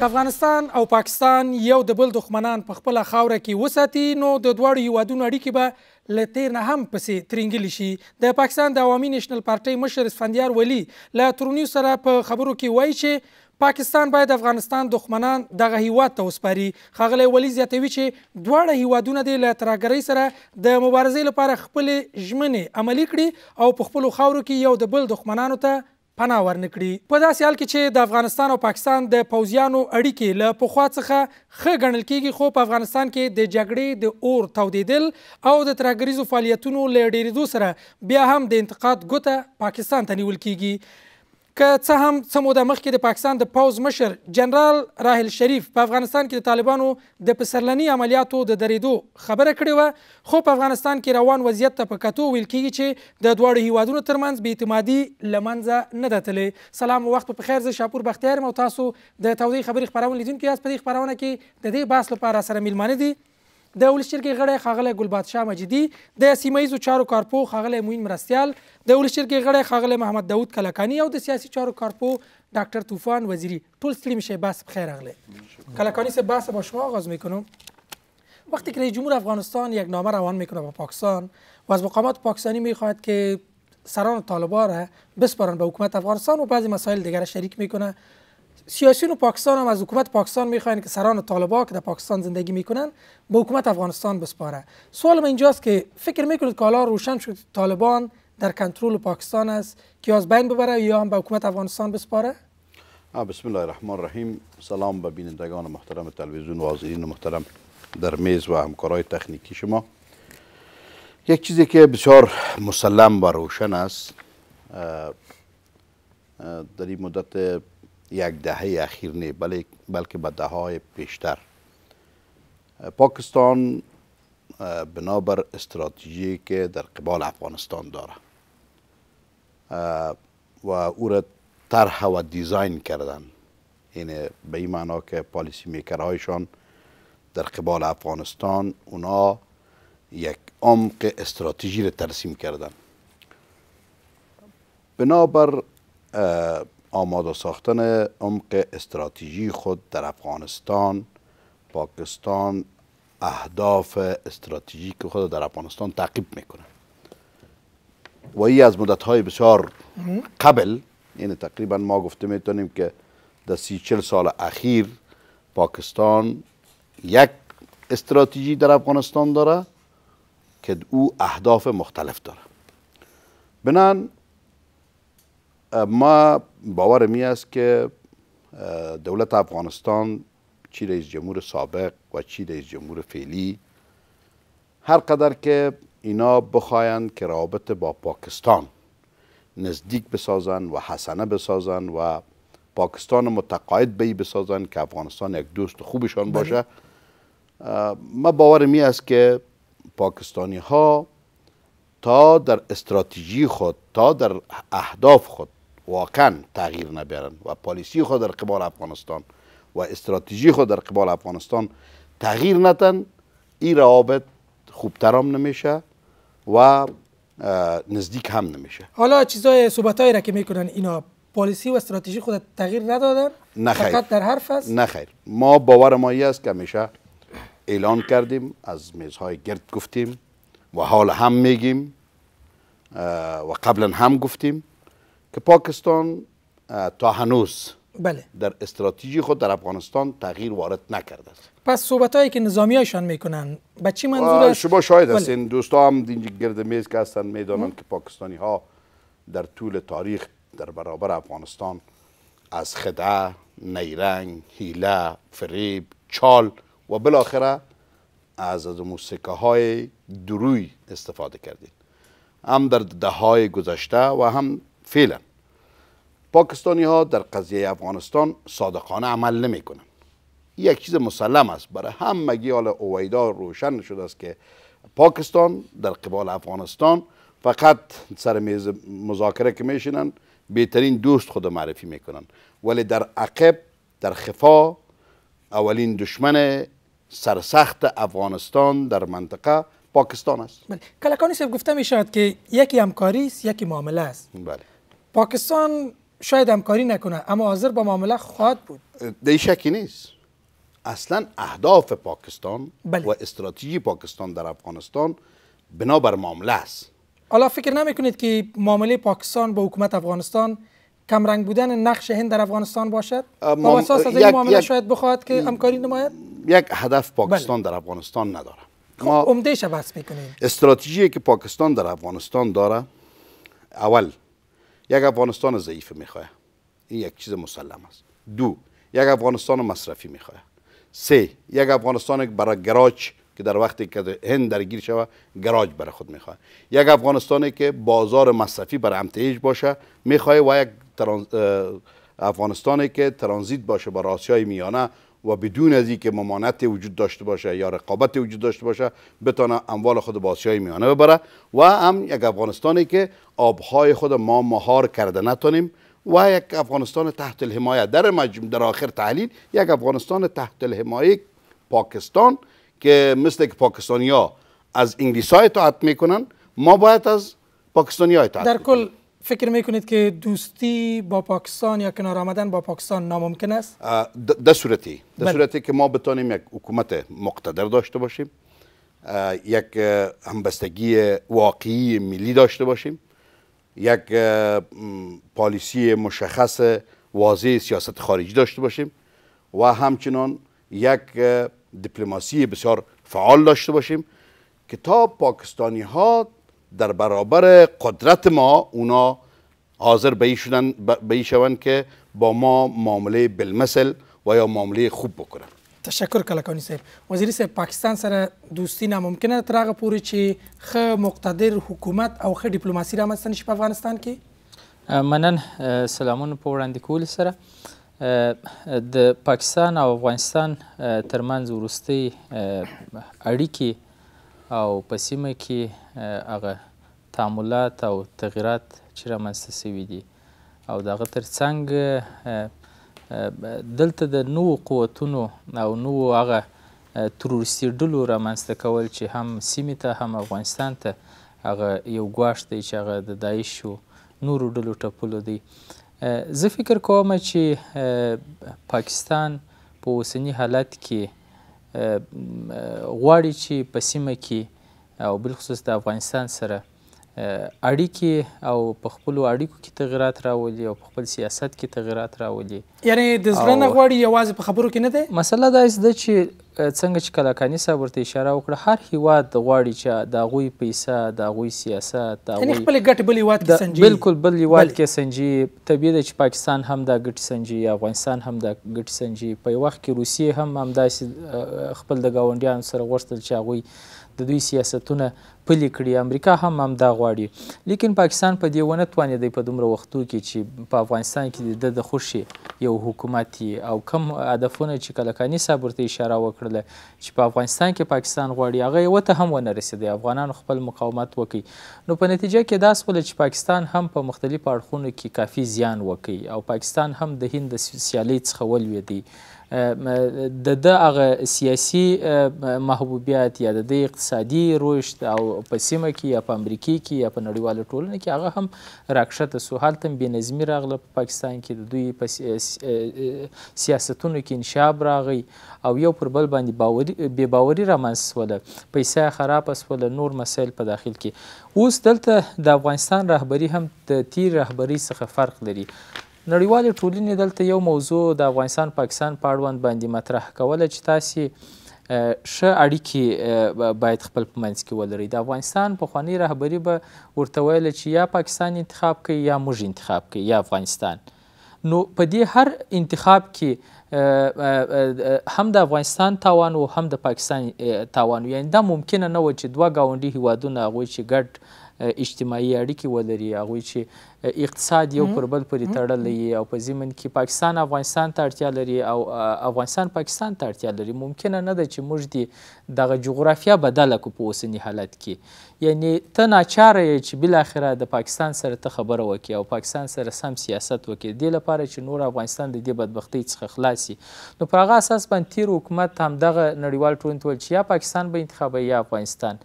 که افغانستان او پاکستان یو د بل دښمنان په خپله خاوره کې وساتي نو د دواړو هیوادونو اړیکې به له تیر نه هم پسې ترنګلې شي د پاکستان د عوامي نېشنل پارټۍ مشر اسفندیار ولی له ترونیو سره په خبرو کې وایي چې پاکستان باید افغانستان دښمنان دغه هیواد ته وسپاري ښاغلی ولی زیاتوي چې دواړه هیوادونه دې له ترهګرۍ سره د مبارزې لپاره خپلې ژمنې عملي کړي او په خپلو خاورو کې یو د بل دښمنانو ته پناه ورنکړي په داسې حال کې چې د افغانستان او پاکستان د پوځیانو اړیکې له پخوا څخه ښه ګڼل کیږي خو په افغانستان کې د جګړې د اور تودیدل او د ترهګریزو فعالیتونو له ډیریدو سره بیا هم د انتقاد ګوته پاکستان ته نیول کیږي که څه هم څه موده مخکې د پاکستان د پوز مشر جنرال راحل شریف په افغانستان کې د طالبانو د پسرلنی عملیاتو د درېدو خبره کړې وه خو په افغانستان کې روان وضعیت ته په کتو ویل کېږي چې د دواړو هیوادونو ترمنځ بې اعتمادي له منځه نه ده تللې سلام وخت په خیر زه شاپور بختیار یم او تاسو د تودې خبرې خپرونې لیدونکي یاست په دې خپرونه کې د دې بحث لپاره سره میلمانه دي د ولشر کې غړی خاغله ګل بادشاه مجیدی د سیمایزو چارو کارپو خاغله موین مرستيال د ولشر کې غړی خاغله محمد داوود کلکانی او د سیاسي چارو کارپو ډاکټر طوفان وزیری ټول ستړي مشه بس خیر اغله کلکانی سے بحث با شما آغاز میکنم وقتی که رئیس جمهور افغانستان یک نامه روان میکنه با پاکستان و از مقامات پاکستانی میخواهد که سران طالبان را بسپارن به حکومت افغانستان و بعضی مسائل دیگر شریک میکنه سیاسیون پاکستان هم از حکومت پاکستان میخواین که سران طالبا که در پاکستان زندگی میکنن به حکومت افغانستان بسپاره سوال من اینجاست که فکر میکنید که حالا روشن شد طالبان در کنترل پاکستان است که از بین ببره یا هم به حکومت افغانستان بسپاره بسم الله الرحمن الرحیم سلام به بینندگان محترم تلویزیون و حاضرین محترم در میز و همکارای تکنیکی شما یک چیزی که بسیار مسلم و روشن است در این مدت یک دهه اخیر نه بلکه به دههای پیشتر پاکستان بنابر استراتژی که در قبال افغانستان داره و او را طرح و دیزاین کردن اینه یعنی به این معنا که پالیسی میکرهایشان در قبال افغانستان اونا یک عمق استراتژی را ترسیم کردن بنابر آماده ساختن عمق استراتژی خود در افغانستان پاکستان اهداف استراتژیک خود در افغانستان تعقیب میکنه و ای از مدت های بسیار قبل یعنی تقریبا ما گفته میتونیم که در سی چل سال اخیر پاکستان یک استراتژی در افغانستان داره که او اهداف مختلف داره بنان ما می است که دولت افغانستان چی رئیس جمهور سابق و چی رئیس جمهور فعلی هر قدر که اینا بخواین که رابط با پاکستان نزدیک بسازن و حسنه بسازن و پاکستان متقاعد به بسازن که افغانستان یک دوست خوبشان بله. باشه ما می است که پاکستانی ها تا در استراتژی خود تا در اهداف خود واقعا تغییر نبرن و پالیسی خود در قبال افغانستان و استراتژی خود در قبال افغانستان تغییر نتن این روابط خوبترام نمیشه و نزدیک هم نمیشه حالا چیزای هایی را که میکنن اینا پالیسی و استراتژی خود تغییر ندادن نه فقط در حرف است ما باور ما است که همیشه اعلان کردیم از میزهای گرد گفتیم و حال هم میگیم و قبلا هم گفتیم که پاکستان تا هنوز بله. در استراتژی خود در افغانستان تغییر وارد نکرده است پس صحبت هایی که نظامی هایشان میکنن به چی منظور است؟ شما شاید بله. هستین بله. هم اینجا گرد میز که هستن میدانند که پاکستانی ها در طول تاریخ در برابر افغانستان از خده، نیرنگ، هیله، فریب، چال و بالاخره از از موسیقه های دروی استفاده کردید هم در دههای گذشته و هم فعلا پاکستانی ها در قضیه افغانستان صادقانه عمل نمی کنن. یک چیز مسلم است برای همگی حال اویدا روشن شده است که پاکستان در قبال افغانستان فقط سر میز مذاکره که میشینن بهترین دوست خود معرفی میکنن ولی در عقب در خفا اولین دشمن سرسخت افغانستان در منطقه پاکستان است بله. کلکانی صاحب گفته می که یکی همکاری است یکی معامله است بله. پاکستان شاید همکاری نکنه اما حاضر با معامله خواهد بود دی شکی نیست اصلا اهداف پاکستان بله. و استراتژی پاکستان در افغانستان بنابر معامله است حالا فکر نمیکنید که معامله پاکستان با حکومت افغانستان کم رنگ بودن نقش هند در افغانستان باشد؟ مام... اساس از این معامله شاید بخواهد که همکاری نماید؟ یک هدف پاکستان بله. در افغانستان نداره خب، ما عمدهش بحث میکنیم استراتژی که پاکستان در افغانستان داره اول یک افغانستان ضعیف میخواه این یک چیز مسلم است دو یک افغانستان مصرفی میخواه سه یک افغانستان برای گراج که در وقتی که هند درگیر شود گراج برای خود میخواه یک افغانستانی که بازار مصرفی بر امتیج باشه میخواه و یک افغانستانی که ترانزیت باشه با آسیای میانه و بدون از که ممانعت وجود داشته باشه یا رقابت وجود داشته باشه بتونه اموال خود به میانه ببره و هم یک افغانستانی که آبهای خود ما مهار کرده نتونیم و یک افغانستان تحت الحمایه در مجموع در آخر تحلیل یک افغانستان تحت الحمایه پاکستان که مثل که پاکستانی ها از انگلیس ها اطاعت میکنن ما باید از پاکستانی در کل فکر میکنید که دوستی با پاکستان یا کنار آمدن با پاکستان ناممکن است؟ در صورتی در بله. صورتی که ما بتانیم یک حکومت مقتدر داشته باشیم یک همبستگی واقعی ملی داشته باشیم یک پالیسی مشخص واضح سیاست خارجی داشته باشیم و همچنان یک دیپلماسی بسیار فعال داشته باشیم که تا پاکستانی ها در برابر قدرت ما اونا حاضر به شدن به شوند که با ما معامله بالمثل و یا معامله خوب بکنن تشکر کلکانی صاحب وزیر صاحب پاکستان سره دوستی ناممکنه تر هغه پورې چې ښه مقتدر حکومت او ښه ډیپلوماسي رامنځته نشي په افغانستان کې منن سلامونه په وړاندې کولو سره د پاکستان او افغانستان ترمنځ وروستۍ اړیکې او په سیمه کې هغه تعاملات او تغیرات چې رامنځته سوي دي او د هغه تر څنګ دلته د نوو قوتونو او نوو هغه ترورستي ډلو رامنځته کول چې هم سیمې ته هم افغانستان ته هغه یو ګواښ دی چې هغه د داعش و نورو ډلو ټپلو دی زه فکر کوم چې پاکستان په اوسني حالت کې غواړي چې په سیمه کې او بالخصوص د افغانستان سره اړیکې او په خپلو اړیکو کې تغیرات راولي او په خپل سیاست کې تغیرات راولي یعنی د زړه نه غواړي یوازې په خبرو کې نه دی مسله دا ده چې څنګه چې کلاکاني صاحب ورته اشاره وکړه هر هیواد غواړي چې د هغوی پیسه د هغوی سیاست د هغوی خپلې ګټې بل هیواد کې سنجي بلکل بل هیواد کې سنجي طبیعي ده چې پاکستان هم دا ګټې سنجي افغانستان هم دا ګټې سنجي په وخت کې روسیې هم همداسې خپل د ګاونډیانو سره غوښتل چې هغوی د دوی سیاستونه پلي کړي امریکا هم همدا غواړي لیکن پاکستان په دې ونه توانېدی په دومره وختو کې چې په افغانستان کې د د خوشي یو حکومت او کم هدفونه چې کلکانی صاحب ورته اشاره وکړله چې په افغانستان کې پاکستان غواړي هغه یو ته هم ونه رسیدی افغانانو خپل مقاومت وکړي نو په نتیجه کې دا سوله چې پاکستان هم په مختلفو اړخونو کې کافي زیان وکړي او پاکستان هم د هند د سیالۍ څخه ولوېدی د د هغه سیاسي محبوبیت یا د د اقتصادي رشد او په سیمه کې یا په امریکې کې یا په نړیواله ټولنه کې هغه هم راکښته سو هلته هم بېنظمي راغله په پاکستان کې د دوی په سیاستونو کې انشاب راغی او یو پر بل باندې باوري بې باوري رامنځته سوله پیسې خراب سوله نور مسایل په داخل کې اوس دلته د افغانستان رهبری هم د تیر رهبری څخه فرق لري نړیوالې ټولنې دلته یو موضوع د افغانستان پاکستان په اړوند باندې مطرح کوله چې تاسې ښه اړیکې باید خپل په منځ کې ولرئ د افغانستان پخوانۍ رهبري به ورته ویله چې یا پاکستان انتخاب کوي یا موږ انتخاب کوي یا افغانستان نو په دې هر انتخاب کې هم د افغانستان تاوان او هم د پاکستان تاوان یعنی دا ممکنه نه و چې دوه ګاونډي هیوادونه هغوی چې ګډ اجتماعي اړیکې ولري هغوی چې اقتصاد یو پر بل پورې تړلی او په ضمن کې پاکستان افغانستان ته اړتیا لري او افغانستان پاکستان ته اړتیا لري ممکنه نه ده چې موږ دې دغه جغرافیه بدله کړو په اوسني حالت کې یعنی ته ناچاره یې چې بالاخره د پاکستان سره ته خبره وکړي او پاکستان سره سم سیاست وکړي دې لپاره چې نور افغانستان د دې بدبختۍ څخه خلاص شي نو پر هغه اساس باندې تیر حکومت همدغه نړیوال ټولنې ته ویل چې یا پاکستان به انتخابوي یا افغانستان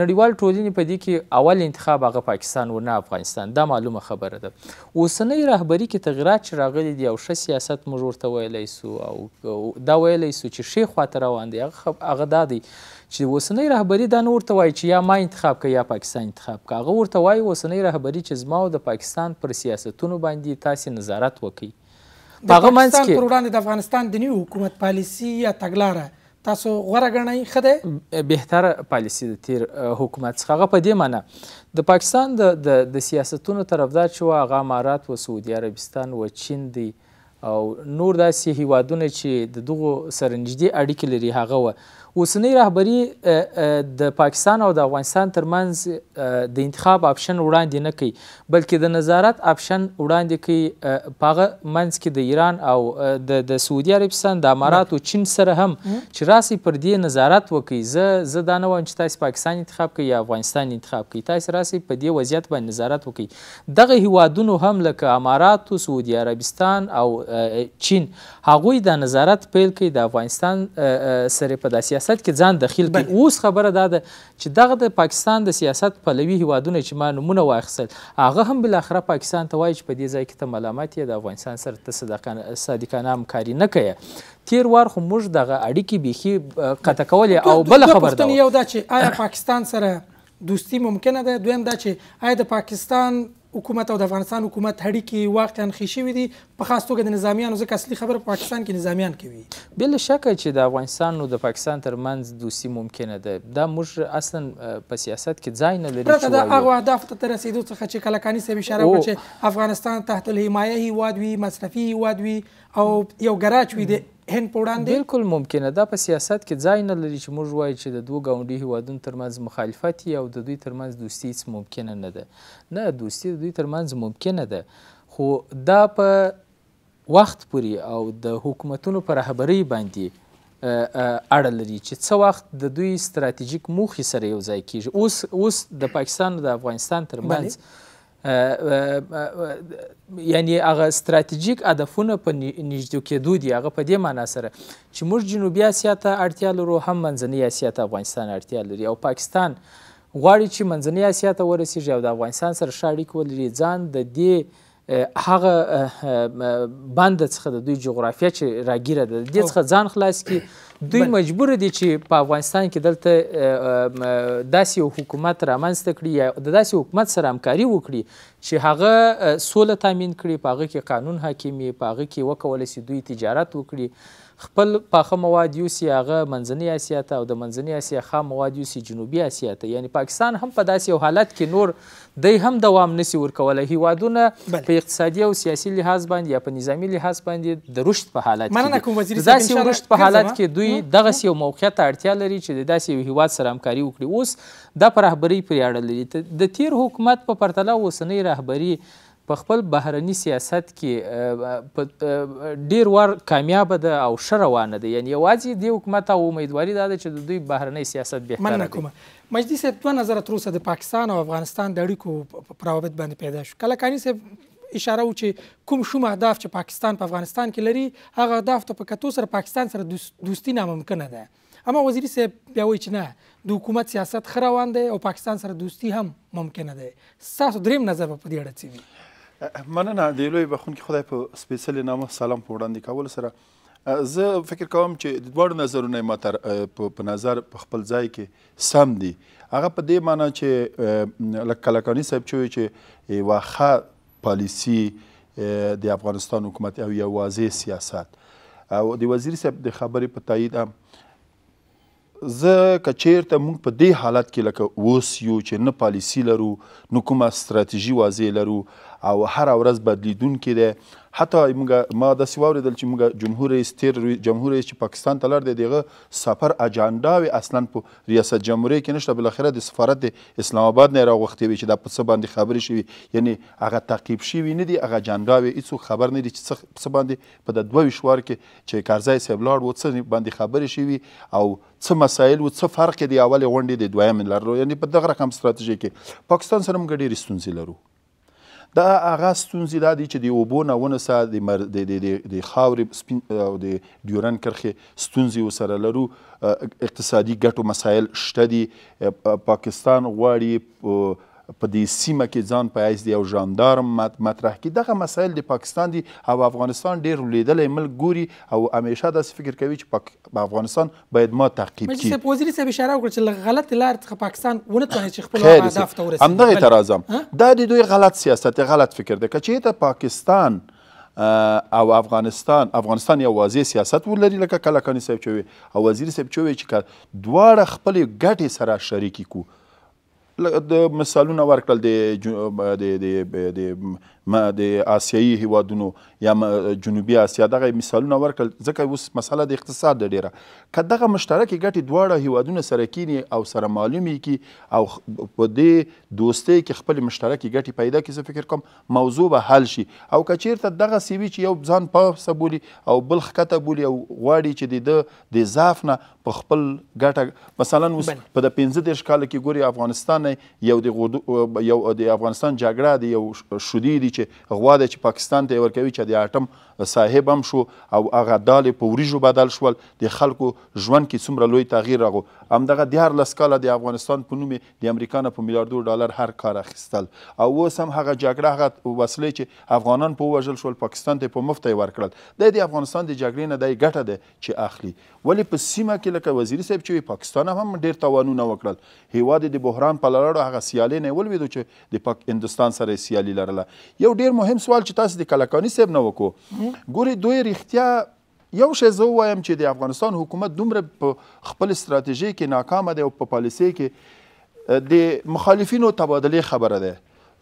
نړیوال ټولنې په دې کې اول انتخاب هغه پاکستان و نه افغانستان دا معلومه خبره ده اوسنۍ رهبري کې تغیرات چې راغلي دي او ښه سیاست موږ ورته ویلی سو او دا ویلی سو چې ښې خواته روان دی هغه دا دی چې وسنۍ رهبری دا نه ورته وایي چې یا ما انتخاب کړه یا پاکستان انتخاب کړه هغه ورته وایي وسنۍ رهبری چې زما او د پاکستان پر سیاستونو باندې تاسې نظارت وکړي هغه منځ کې پر وړاندې د افغانستان د نوي حکومت پالیسي یا تګلاره تاسو غوړه غنئ خده بهتر پالیسی د تیر حکومت څخه په دې معنی د پاکستان د د سیاستونو طرفدار شو هغه امارات و سعودي عربستان و چین دی او نور داسې هیوادونه چې د دغو سره نږدې اړیکې لري هغه و اوسنۍ رهبری د پاکستان او د افغانستان ترمنځ د انتخاب آپشن وړاندې نه کوي بلکې د نظارت آپشن وړاندې کوي په هغه منځ کې د ایران او د د سعودي عربستان د امارات او چین سره هم چې راسي پر دې نظارت وکړي زه زه دا نه وایم چې تاسو پاکستان انتخاب کوي یا افغانستان انتخاب کوي تاسو راسي په دې وضعیت باندې نظارت وکړي دغه هیوادونو هم لکه امارات او سعودي عربستان او چین هغوی د نظارت پیل کوي د افغانستان سره په داسې سیاست کې ځان دخیل کړي اوس خبره دا ده چې دغه د پاکستان د سیاست پلوي هیوادونه چې ما نومونه واخیستل هغه هم بالاخره پاکستان ته وایي چې په دې ځای کې ته ملامت یې د افغانستان سره ته صادقانه همکاري نه کوي تیر وار خو موږ دغه اړیکې بیخي قطع کولې او بله خبره ده یو دا چې آیا پاکستان سره دوستی ممکنه ده دویم دا چې آیا د پاکستان حکومت او د افغانستان حکومت اړیکې واقعا ښې شوي دي په خاص توګه د نظامیانو ځکه اصلي خبره په پاکستان کې نظامیان کوي بل شکه چې د افغانستان او د پاکستان ترمنځ دوسي ممکنه ده دا موږ اصلا په سیاست کې ځای نه لري پرته د هغو اهدافو ته رسیدو څخه چې کلکاني صاحب اشاره وکړه چې افغانستان تحت الحمایه هیواد وي مصرفي هیواد وي او یو ګراج وي د هند په وړاندې بالکل ممکنه ده په سیاست کې ځای نه لري چې موږ وایو چې د دوه ګاونډي هیوادونو ترمنځ مخالفت او د دوی ترمنځ دوستي هیڅ ممکنه نه ده نه دوستي د دوی ترمنځ ممکنه ده خو دا په وخت پورې او د حکومتونو په رهبرۍ باندې اړه لري چې څه وخت د دوی ستراتیژیک موخې سره یو ځای کیږي اوس اوس د پاکستان او د افغانستان ترمنځ یعنی هغه ستراتیژیک هدفونه په نږدې کېدو دي هغه په دې معنا سره چې موږ جنوبي اسیا ته اړتیا لرو هم منځنۍ اسیا ته افغانستان اړتیا لري او پاکستان غواړي چې منځنۍ اسیا ته ورسیږي او د افغانستان سره ښه اړیکې ولري ځان د دې هغه بند څخه د دوی جغرافیه چې راګیره ده د دې څخه ځان خلاص کی دوی مجبور دي چې په افغانستان کې دلته داسې یو حکومت رامنځته کړي یا د داسې حکومت سره همکاري وکړي چې هغه سوله تامین کړي په هغه کې قانون حاکم وي په هغه کې وکولی سي دوی تجارت وکړي خپل پاخه مواد یوسي هغه منځنۍ اسیا ته او د منځنۍ اسیا خام مواد یوسي جنوبي اسیا ته یعنی پاکستان هم په داسې یو حالت کې نور دی هم دوام نسی ورکوله هیوادونه په اقتصادي او سیاسي لحاظ باندې یا په نظامی لحاظ باندې د رشد په حالت کې داسې یو رشد په حالت کې دوی دغسې یو موقعیت ته اړتیا لري چې د داسې یو هیواد سره همکاري وکړي اوس دا په رهبرۍ پورې اړه لري د تیر حکومت په پرتله اوسنۍ رهبري په خپل بهرني سیاست کې ډیر وار کامیابه ده او ښه روانه ده یعنی یوازې دې حکومت او امیدواري دا ده چې د دوی بهرنی سیاست بهتره کوي مجدي صاحب دوه نظره تروسه د پاکستان او افغانستان د اړیکو په روابط باندې پیدا شو کله کاني صاحب اشاره و چې کوم شوم اهداف چې پاکستان په افغانستان کې لري هغه اهداف ته په کتو سره پاکستان سره دوستي ناممکنه ده اما وزیری صاحب بیا وایي چې نه د حکومت سیاست ښه روان دی او پاکستان سره دوستي هم ممکنه ده ستاسو دریم نظر به په دې اړه څه وي مننه د لوی بخون کې خدای په سپیشل نامه سلام په وړاندې کول سره زه فکر کوم چې د دوړ نظرونه ماتر په نظر په خپل ځای کې سم دي هغه په دې معنی چې لکلکانی صاحب چوي چې واخه پالیسی د افغانستان حکومت او یوازې سیاست او د وزیر صاحب د خبرې په تایید هم زه کچیرته موږ په دې حالت کې لکه اوس یو چې نه پالیسی لرو نه کومه ستراتیژي واضح لرو او هر ورځ بدلیدونکې دی حتی موږ ما داسې واورېدل چې موږ جمهور رئیس تیر جمهور رئیس چې پاکستان ته لاړ دی د هغه سفر اجنډاوې اصلا په ریاست جمهوریه کې نشته بالاخره د سفارت د اسلام آباد نه یې راغوښتې وي چې دا په څه باندې خبرې شوي یعنی هغه تعقیب شوي نه دي هغه اجنډاوې هېڅوک خبر نه دي چې څه باندې په د دوه ویشت وار کې چې کارزای صاحب لاړ و څه باندې خبرې شوي او څه مسایل و څه فرق دی اولې غونډې د دویم لرلو یعنی په دغه رقم ستراتیژي کې پاکستان سره موږ ډېرې ستونزې لرو دا هغه ستونزې دا دي چې د اوبو نه ونسه د د خاورې سپین او د ډیورن کرښې ستونزې ورسره لرو اقتصادي ګټو مسایل شته دي پاکستان غواړي په دې سیمه کې ځان په حیث د یو ژاندار مطرح کړي دغه مسایل د پاکستان دي او افغانستان ډیر لیدلی ملک ګوري او همیشه داسې فکر کوي چې پاک... افغانستان باید ما تعقیب کړي صاحب وزیر صاحب اشاره وکړه چې له غلط لار څخه پاکستان ونه توانید چې خپل اهداف ته ورسیږي همدغې ته راځم دا د دوی غلط سیاست غلط فکر دی که چېرته پاکستان او افغانستان افغانستان یو واضح سیاست ولري لکه کله کانی صاحب چوي او وزیر صاحب چوي چې دواړه خپل ګټې سره شریکی کو د مثالونه ورکړل د د د د آسیایي هیوادونو یا جنوبي آسیا دغه مثالونه ورکړل ځکه اوس مسله د اقتصاد ډیره که دغه مشترکې ګټې دواړه هیوادونه سره کینی او سره معلومی کی او په دې دوستۍ کې خپل مشترکې ګټې پیدا کی زه فکر کوم موضوع به حل شي او که چیرته دغه سیوي چې یو ځان په سبولي او بل خکته بولي او غواړي چې د د ضعف نه په خپل ګټه مثلا اوس په د 15 دیرش کال کې ګوري افغانستان یو د یو د افغانستان جګړه دی یو شودي دی چې غوا ده چې پاکستان ته یې ورکوي چې د اټم صاحب هم شو او هغه ډالې په وریژو بدل شول د خلکو ژوند کې څومره لوی تغییر راغو همدغه دیارلس کاله د افغانستان په نوم د امریکا نه په میلیاردو ډالر هر کار اخیستل او اوس هم هغه جګړه هغه وسلې چې افغانان په وژل شول پاکستان ته په مفته ورکړل د افغانستان د جګړې نه د ګټه ده چې اخلي ولی په سیمه کې لکه وزیر صاحب چې پاکستان هم ډیر تاوانونه وکړل هیواد د بحران په لړاړو هغه سیالې نه ولویدو چې د پاک هندستان سره سیالي لرله یو ډیر مهم سوال چې تاسو د کلکانی صاحب نه وکړو ګوري دوی رښتیا یو شی زه وایم چې د افغانستان حکومت دومره په خپل استراتیژي کې ناکامه دی او په پالیسۍ کې د مخالفینو تبادله خبره ده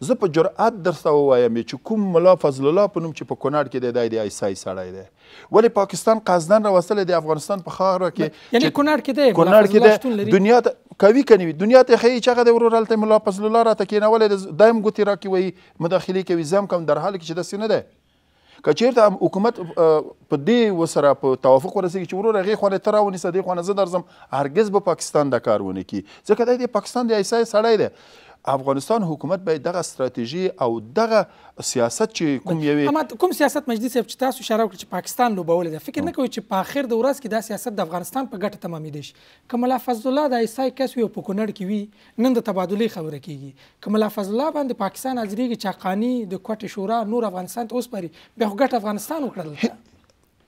زه په جرأت درته ووایم چې کوم ملا فضل الله په نوم چې په کونړ کې دی دی د ایسای سړی دی ولې پاکستان قصدن راوستلی د افغانستان په خاوره کې یعنی کونړ کې دی کونړ کې دی دنیا ته کوي که نه وي دنیا ته ښیي چې هغه دی ورور هلته ملا فضل الله راته کېنولی دی دایم ګوتې راکې وایي مداخلې کوي زم کوم در حال کې چې داسې نه دی که چیرته حکومت په دې وسره په توافق ورسیږي چې ورور هغې خوانې ته راونیسه دې خوانه زه درځم هرګز به پاکستان دا کار ونه کړي ځکه دی د پاکستان د ایسای سړی دی افغانستان حکومت باید دغه استراتیژي او دغه سیاست چې کوم یوې اما کوم سیاست مجلس صاحب چې تاسو اشاره وکړه چې پاکستان لوبول ده فکر نه کوي چې په اخر د ورځ کې دا سیاست د افغانستان په ګټه تمامېدی شي که ملا فضل الله د ایسای کس وي په کونړ کې وي نن د تبادلې خبره کیږي که ملا فضل الله باندې پاکستان حاضرېږي چاقانی د کوټې شورا نور افغانستان ته اوسپاري بیا خو ګټه افغانستان وکړه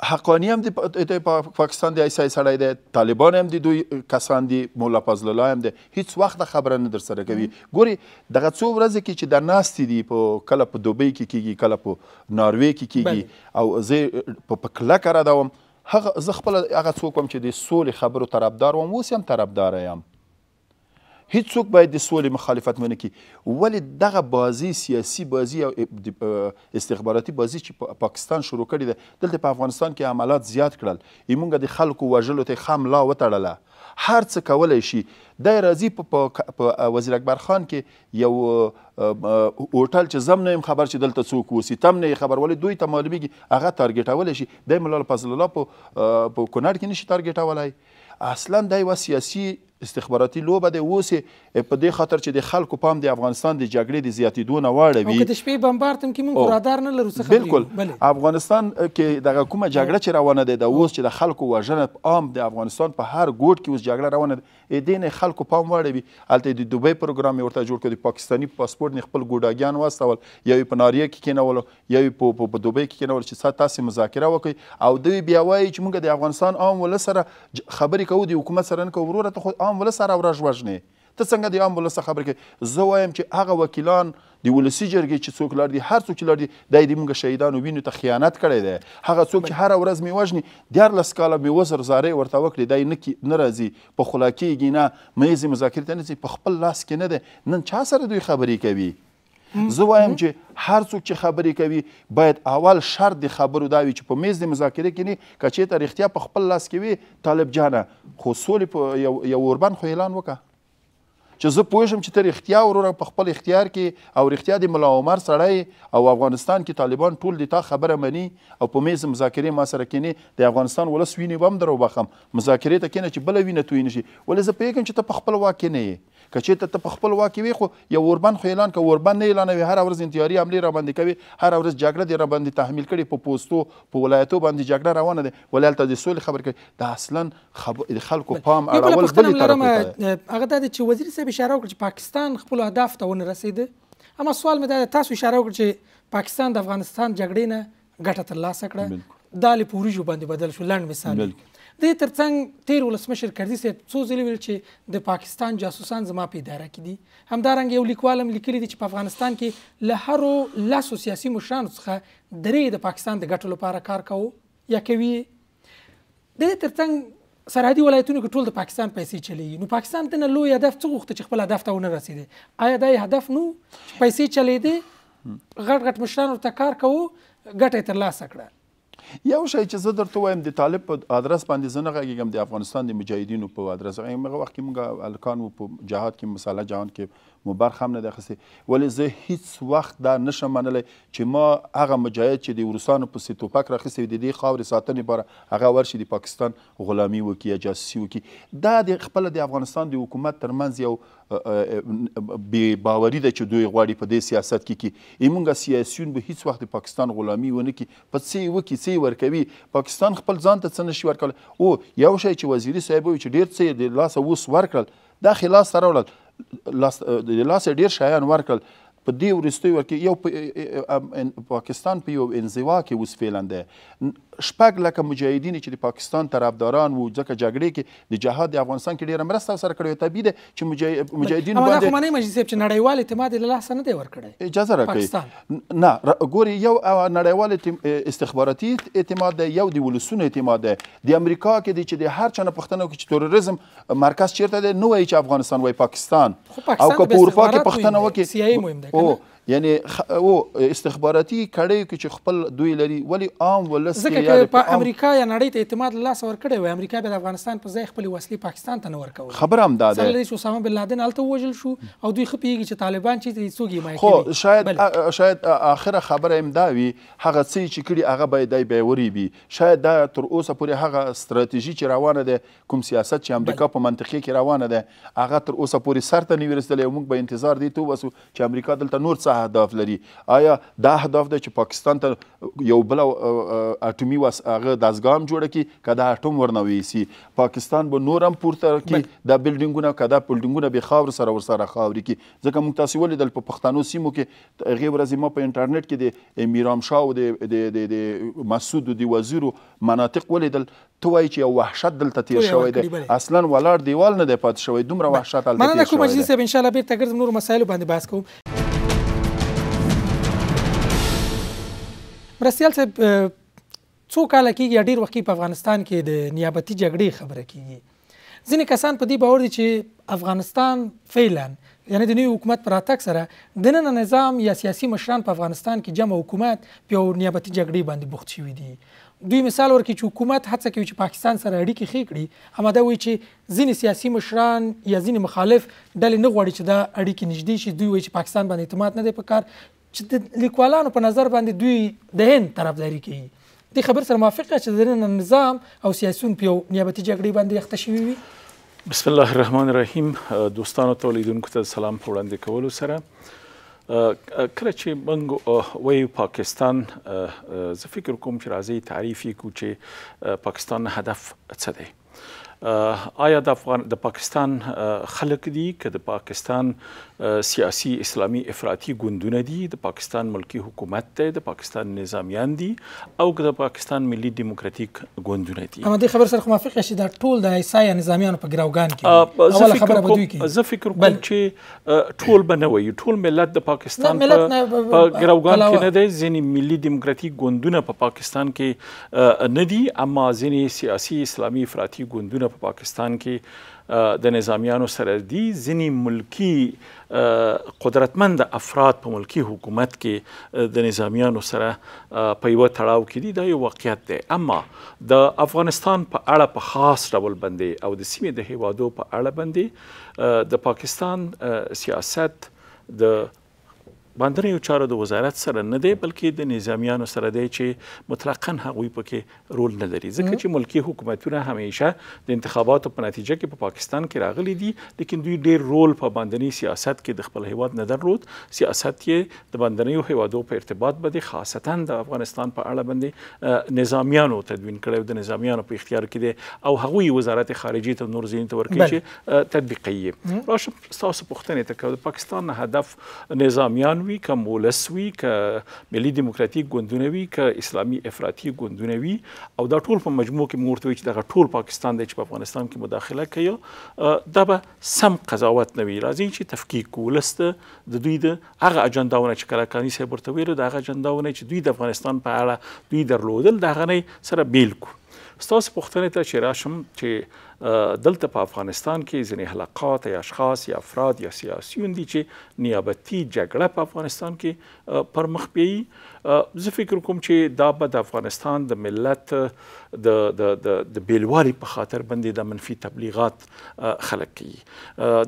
حقانی هم د پاکستان د ایسای سړی دی طالبان هم د دوی کسان دي مولا فضل الله هم دی هیڅ وخت خبره نه در سره کوي ګوري دغه څو ورځې کې چې د ناستې دي په کله په دوبۍ کې کیږي کله په ناروې کې کیږي او زه په کلکه را دوم هغه زه خپل هغه څوک وم چې د سولې خبرو طرفدار وم اوس هم طرفدار یم هیڅوک باید د سولې مخالفت ونه کړي ولې دغه بازی سیاسي بازی او استخباراتي بازی چې پا پاکستان شروع کړې ده دلته په افغانستان کې عملات زیات کړل یمونږ د خلکو وژلو ته خام لا وتړله هر څه کولی شي د راځي په وزیر اکبر خان کې یو هوټل چې زم نه خبر چې دلته څوک وسی تم نه خبر ولې دوی ته معلومیږي هغه ټارګټول شي د ملال فضل الله په په کونړ کې نشي ټارګټولای اصلا د یو سیاسي استخباراتي لوبه د اوس په دې خاطر چې د خلکو پام د افغانستان د جګړې د زیاتیدو نه واړوي او که د شپې بمبار تم کې موږ رادار نه لرو څه بالکل افغانستان کې دغه کومه جګړه چې روانه ده د اوس چې د خلکو وژنه عام د افغانستان په هر ګوټ کې اوس جګړه روانه ده دین خلکو پام واړوي هلته د دوبۍ پروګرام ورته جوړ کړ د پاکستاني پاسپورت نه خپل ګوډاګیان واستول یو په ناریه کې کېنول یو په دوبۍ کې کېنول چې تاسو مذاکره وکړي او دوی بیا وایي چې موږ د افغانستان عام ول سره خبرې کوو د حکومت سره نه کوو وروره ته خو عام ولس هره ورځ وژنې ته څنګه د عام ولس څخه خبرې کوې زه وایم چې هغه وکیلان د ولسي جرګې چې څوک لار دي هر څوک چې لار دي دی د موږ شهیدانو وینو ته خیانت کړی دی هغه څوک چې هره ورځ مې وژني دیارلس کاله مې وزر زارۍ ورته وکړي دی نه نه راځي په خوله کېږي نه مېزې مذاکرې ته نه ځي په خپل لاس کې نه دی نن چا سره دوی خبرې کوي زه وایم چې هر څوک چې خبرې کوي باید اول شرط د خبرو دا وي چې په میز د مذاکره کې نه که چېرته رښتیا په خپل لاس کې وي طالب جانه خو سولې په یو, یو اوربند خو اعلان وکړه چې زه پوهشم چې ته رښتیا وروره په خپل اختیار کې او رښتیا د ملا عمر سړی او افغانستان کې طالبان ټول د تا خبره مني او په میز مذاکرې ما سره کینې د افغانستان ولس وینې به هم در وبخم مذاکرې ته کینه چې بله وینه توی نه شي ولې زه پوهېږم چې ته په خپل واک کې نه یې که چېرته ته په خپل واک وي خو یو اوربند خو اعلان که اوربند نه اعلانوي هره ورځ انتحاري حملې راباندې کوي هره ورځ جګړه دې راباندې تحمیل کړي په پوستو په ولایتو باندې جګړه روانه ده ولې هلته د سولې خبر کوي دا اصلا خب... خلکو پام اړول بلې طرف هغه دا ده چې وزیر صاحب اشاره وکړه چې پاکستان خپلو اهدافو ته ونه رسېده اما سوال مې دا تاسو اشاره وکړه چې پاکستان د افغانستان جګړې نه ګټه ترلاسه کړه دا لې پوري جو باندې بدل شو لاند مثال بلکل. د ترڅنګ تیر ولسمشر کردي صاحب څو ځلې ویل چې د پاکستان جاسوسان زما په اداره کې دي همدارنګه یو لیکوال هم لیکلی دی چې په افغانستان کې له هرو لسو سیاسي مشرانو څخه درې د پاکستان د ګټو لپاره کار کوو یا کوي د دې ترڅنګ سرحدي ولایتونو کې ټول د پاکستان پیسې چلیږي نو پاکستان ته نه لوی هدف څه غوښته چې خپل هدف ته ونه رسېدی آیا دا هدف نو پیسې چلیدې غټ غټ مشرانو ته کار کوو ګټه یې ترلاسه کړه یو شی چې زه درته وایم د طالب په آدرس باندې زه نه غږېږم د افغانستان د مجاهدینو په آدرس هغه وخت کې موږ هلکان وو په جهاد کې مساله جهان کې مو برخه هم نه دی اخیستې ولې زه هیڅ وخت دا نشم منلی چې ما هغه مجاهد چې د روسانو پسې توپک راخیستی د دې خاورې ساتنې باره هغه ورشي د پاکستان غلامي وکړي یا جاسوسي وکړي دا د خپله د افغانستان د حکومت ترمنځ یو بې باوري ده چې دوی غواړي په دې سیاست کې کې زموږ سیاسیون به هیڅ وخت د پاکستان غلامي ونه کړي په څه یې وکړي څه یې ورکوي پاکستان خپل ځان ته څه نشي ورکولی او یو شی چې وزیري صاحب وایي چې ډېر څه یې د لاسه اوس ورکړل دا خلاص سره وړل لاس د لاس ډیر شایان ورکل په دې ورستوي ورکه یو پاکستان په یو انزوا کې اوس فعلاً دی شپږ لکه مجاهدین چې د پاکستان طرفداران وو ځکه جګړې کې د جهاد د افغانستان کې ډیره مرسته سره کړې طبیعي ده چې مجاهدین باندې خو معنی مجلس چې نړیوال اعتماد له لاسه نه دی ورکړی اجازه راکړي نه ګوري یو نړیوال استخباراتي اعتماد دی یو د ولسونو اعتماد دی د امریکا کې د چې د هر چا نه پښتنه کې چې تروریزم مرکز چیرته دی نو چې افغانستان وای پاکستان او که په اروپا کې پښتنه وکي سیاسي مهم ده یعنی او استخباراتي کړیو کې چې خپل دوی لري ولی عام ولس کې ځکه په امریکا یا نړۍ ته اعتماد لاس ورکړی و امریکا به د افغانستان په ځای خپل وسلې پاکستان ته نه ورکول خبر هم دا ده سره چې اسامه بن لادن الته وژل شو او دوی خپيږي چې طالبان چې څوک یې مایکي خو شاید شاید اخره خبره هم دا وي هغه څه چې کړي هغه به دای به وری بي شاید دا تر اوسه پورې هغه استراتیژي چې روانه ده کوم سیاست چې امریکا په منطقه کې روانه ده هغه تر اوسه پورې سرته نیورستلې موږ به انتظار دی ته وسو چې امریکا دلته نور څه اهداف لري آیا دا اهداف ده چې پاکستان ته یو بل اټومي وس هغه داسګام جوړه کی کدا اټوم ورنوي سي پاکستان به نور هم پورته کی دا بلډینګونه کدا بلډینګونه به خاور سره ورسره خاوري کی ځکه موږ تاسو ولیدل په پښتنو سیمو کې هغه ورځې ما په انټرنیټ کې د میرام شاه او د د مسعود دی وزیرو مناطق ولیدل ته وایي چې یو وحشت دلته تیر شوی دی اصلا ولاړ دیوال نه دی پات شوی دومره وحشت هلته تیر شوی دی مننه کوم چې ان شاء الله بیرته ګرځم نور مسایلو باندې بحث کوم مرستیال صاحب څو کاله کېږي یا ډېر وخت کې په افغانستان کې د نیابتي جګړې خبره کېږي ځینې کسان په دې باور دي چې افغانستان فعلا یعنی د نوي حکومت پر راتګ سره د ننه نظام یا سیاسي مشران په افغانستان کې جمع حکومت په یو نیابتي جګړې باندې بوخت شوي دي دوی مثال ورکړي چې حکومت هڅه کوي چې پاکستان سره اړیکې ښې کړي همدا وایي چې ځینې سیاسي مشران یا ځینې مخالف ډلې نه غواړي چې دا اړیکې نږدې شي دوی وایي چې پاکستان باندې اعتماد نه دی په کار چې د لیکوالانو په نظر باندې دوی د هند طرفداري کوي د خبر سره موافقه چې د نن نظام او سیاسيون په نیابتي جګړې باندې اخته شوی وي بسم الله الرحمن الرحیم دوستانو تولیدونکو ته سلام وړاندې کولو سره کله چې موږ وایو پاکستان زه فکر کوم چې راځي تعریف کو چې پاکستان هدف څه دی آیا د افغان د پاکستان خلک دي که د پاکستان سیاسي اسلامي افراطي ګوندونه دي د پاکستان ملکی حکومت ته د پاکستان نظامیان دي او د پاکستان ملي دیموکراتیک ګوندونه دي هم دې خبر سره موافق شي دا ټول د ایسای نظامیانو په ګراوګان کې اوله خبره به دوی کې زه فکر کوم چې ټول بنوي ټول ملت د پاکستان په ګراوګان کې نه دي ځینې ملي دیموکراتیک ګوندونه په پاکستان کې نه دي اما ځینې سیاسي اسلامي افراطي ګوندونه په پاکستان کې د نظامیانو سره دي ځینی ملکی قدرتمند افراد په ملکی حکومت کې د نظامیانو سره په یو تړاو کې دي دا یو واقعیت دی اما د افغانستان په اړه په خاص ډول باندې او د سیمې د هیوادو په اړه باندې د پاکستان سیاست د باندنیو چارو د وزارت سره نه دی بلکې د نظامیانو سره دی چې مطلقاً هغوی پکې رول نه لري ځکه چې ملکی حکومتونه همیشه د انتخاباتو په نتیجه کې په پا پاکستان کې راغلي دي لیکن دوی ډیر رول په باندنی سیاست کې د خپل هیواد نه درلود سیاست یې د باندنیو هیوادو په ارتباط باندې خاصتا د افغانستان په اړه باندې نظامیانو تدوین کړی د نظامیانو په اختیار کې دی او هغوی وزارت خارجه ته نور ځین ته ورکړي چې تطبیقي راشه تاسو پوښتنه ته د پاکستان هدف نظامیان وي که مولس وي که ملي دیموکراتیک ګوندونه وي که اسلامي افراطي ګوندونه وي او دا ټول په مجموع کې مورته وي چې دغه ټول پاکستان د افغانستان کې مداخله کوي دا به سم قضاوت نه وي راځي چې تفکیک ولسته د دوی د هغه اجنداونه چې کلکانی سره ورته ویلو د هغه اجنداونه چې دوی د افغانستان په اړه دوی درلودل دغه سره بیل کو ستاسو پوښتنه ته چې راشم چې دلته په افغانستان کې ځینې حلقات یا اشخاص یا افراد یا سیاسيون دي چې نیابتي جګړه په افغانستان کې پر مخ پیي زه فکر کوم چې دا به د افغانستان د ملت د د د بیلوالي په خاطر باندې د منفي تبلیغات خلق کوي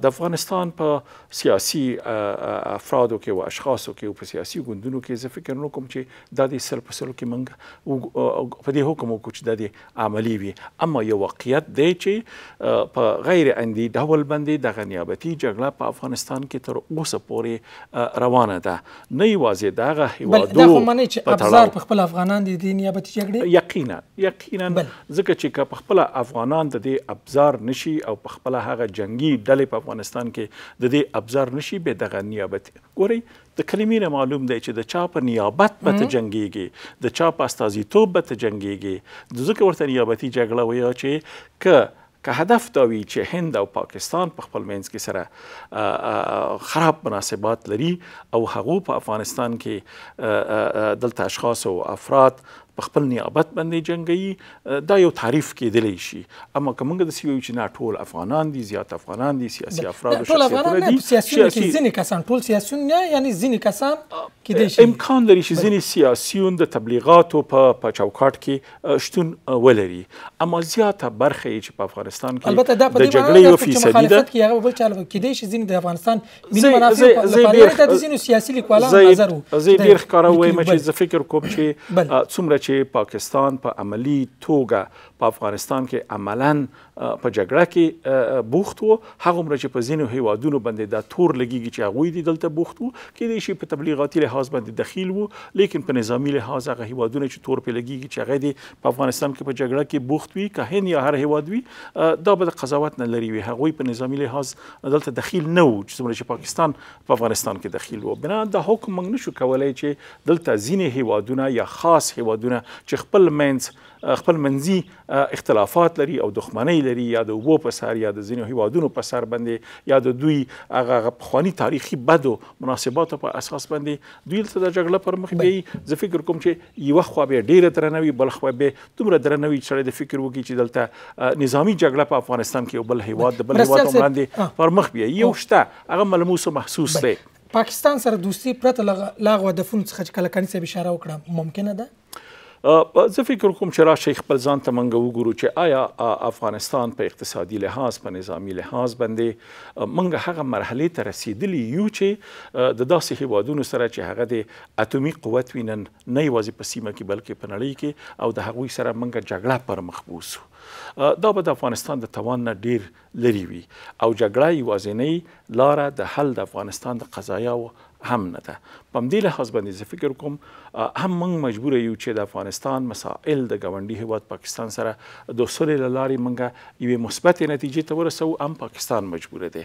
د افغانستان په سیاسي افرادو کې او اشخاصو کې او په سیاسي ګوندونو کې زه فکر نه کوم چې دا د سر په سلو کې منګ په دې حکم وکړو چې دا د عملی وي اما یو واقعیت دی چې په غیر اندي ډول باندې د غنیابتي جګړه په افغانستان کې تر اوسه پورې روانه ده نه یوازې دغه هیوادو بل دا خو معنی چې ابزار په خپل افغانان دي د نیابتي جګړې یقینا یقینا ځکه چې که په خپل افغانان د دې ابزار نشي او په خپل هغه جنگي ډلې په افغانستان کې د دې ابزار نشي به دغه نیابت ګوري د کلمې نه معلوم دی چې د چا په نیابت به ته جنګیږي د چا په استازیتوب به ته جنګیږي ځکه ورته نیابتي جګړه ویل چې که که هدف دا وي چې هند او پاکستان په خپل منځ کې سره خراب مناسبات لري او هغه په افغانستان کې دلته اشخاص او افراد په خپل نیابت باندې جنگي دا یو تعریف کېدلی شي اما که موږ د سیو چې نه ټول افغانان دي زیات افغانان دي سیاسي افراد او شخصیتونه دي سیاسي ځینې کسان ټول سیاسيون نه یعنی ځینې کسان کېدای شي امکان لري چې ځینې سیاسيون د تبلیغاتو په په چوکاټ کې شتون ولري اما زیاته برخه چې په افغانستان کې د جګړې یو فیصدی ده کې هغه بل چاله کېدای شي ځینې د افغانستان ملي منافع لپاره د ځینې سیاسي لیکوالانو نظر وو زه ډیر ښکاره وایم چې زه فکر کوم چې څومره چې پاکستان په پا عملی توګه په افغانستان کې عملا په جګړه کې بوخت وو هغومره چې په ځینو هیوادونو باندې دا تور لګیږي چې هغوی دي دلته بوخت وو کېدای شي په تبلیغاتي لحاظ باندې دخیل وو لیکن په نظامی لحاظ هغه هیوادونه چې تور په لګیږي چې هغه دي په افغانستان کې په جګړه کې بوخت وي که هند یا هر هیواد وي دا به د قضاوت نه لري وي هغوی په نظامی لحاظ دلته دخیل نه وو چې څومره چې پاکستان په افغانستان کې دخیل وو بنا د حکم موږ نشو کولای چې دلته ځینې هیوادونه یا خاص هیوادونه چې خپل مینس خپل منځي اختلافات لري او دښمنۍ لري یا د وبو په سر یا د ځینو هیوادونو په سر باندې یا د دوی هغه پخوانی تاریخي بدو مناسباتو په اساس باندې دوی ته د جګړه پر مخ دی زه فکر کوم چې یو خو به ډیره ترنوي بل خو به دومره درنوي چې د فکر وکړي چې دلته نظامی جګړه په افغانستان کې یو بل هیواد د بل هیواد باندې پر مخ بیا یو شته هغه ملموس او محسوس دی پاکستان سره دوستي پرته لاغو د فون څخه کله کني څه اشاره وکړه ممکنه ده زه فکر کوم چې را شیخ خپل ځان ته منګه وګورو چې آیا افغانستان په اقتصادي لحاظ په نظامی لحاظ باندې منګه هغه مرحله ته رسیدلی یو چې د داسې هیوادونو سره چې هغه د اتمی قوت وینن نه یوازې په سیمه کې بلکې په نړۍ کې او د هغوی سره منګه جګړه پر مخ بوسو دا به د افغانستان د توان نه ډیر لري وي او جګړه یوازینی لار د حل د افغانستان د قضایا او هم نه ده په همدې لحاظ باندې زه فکر کوم هم موږ مجبور یو چې د افغانستان مسائل د ګاونډي هیواد پاکستان سره د سولې له لارې موږ یوې مثبت نتیجې ته ورسو هم پاکستان مجبور دی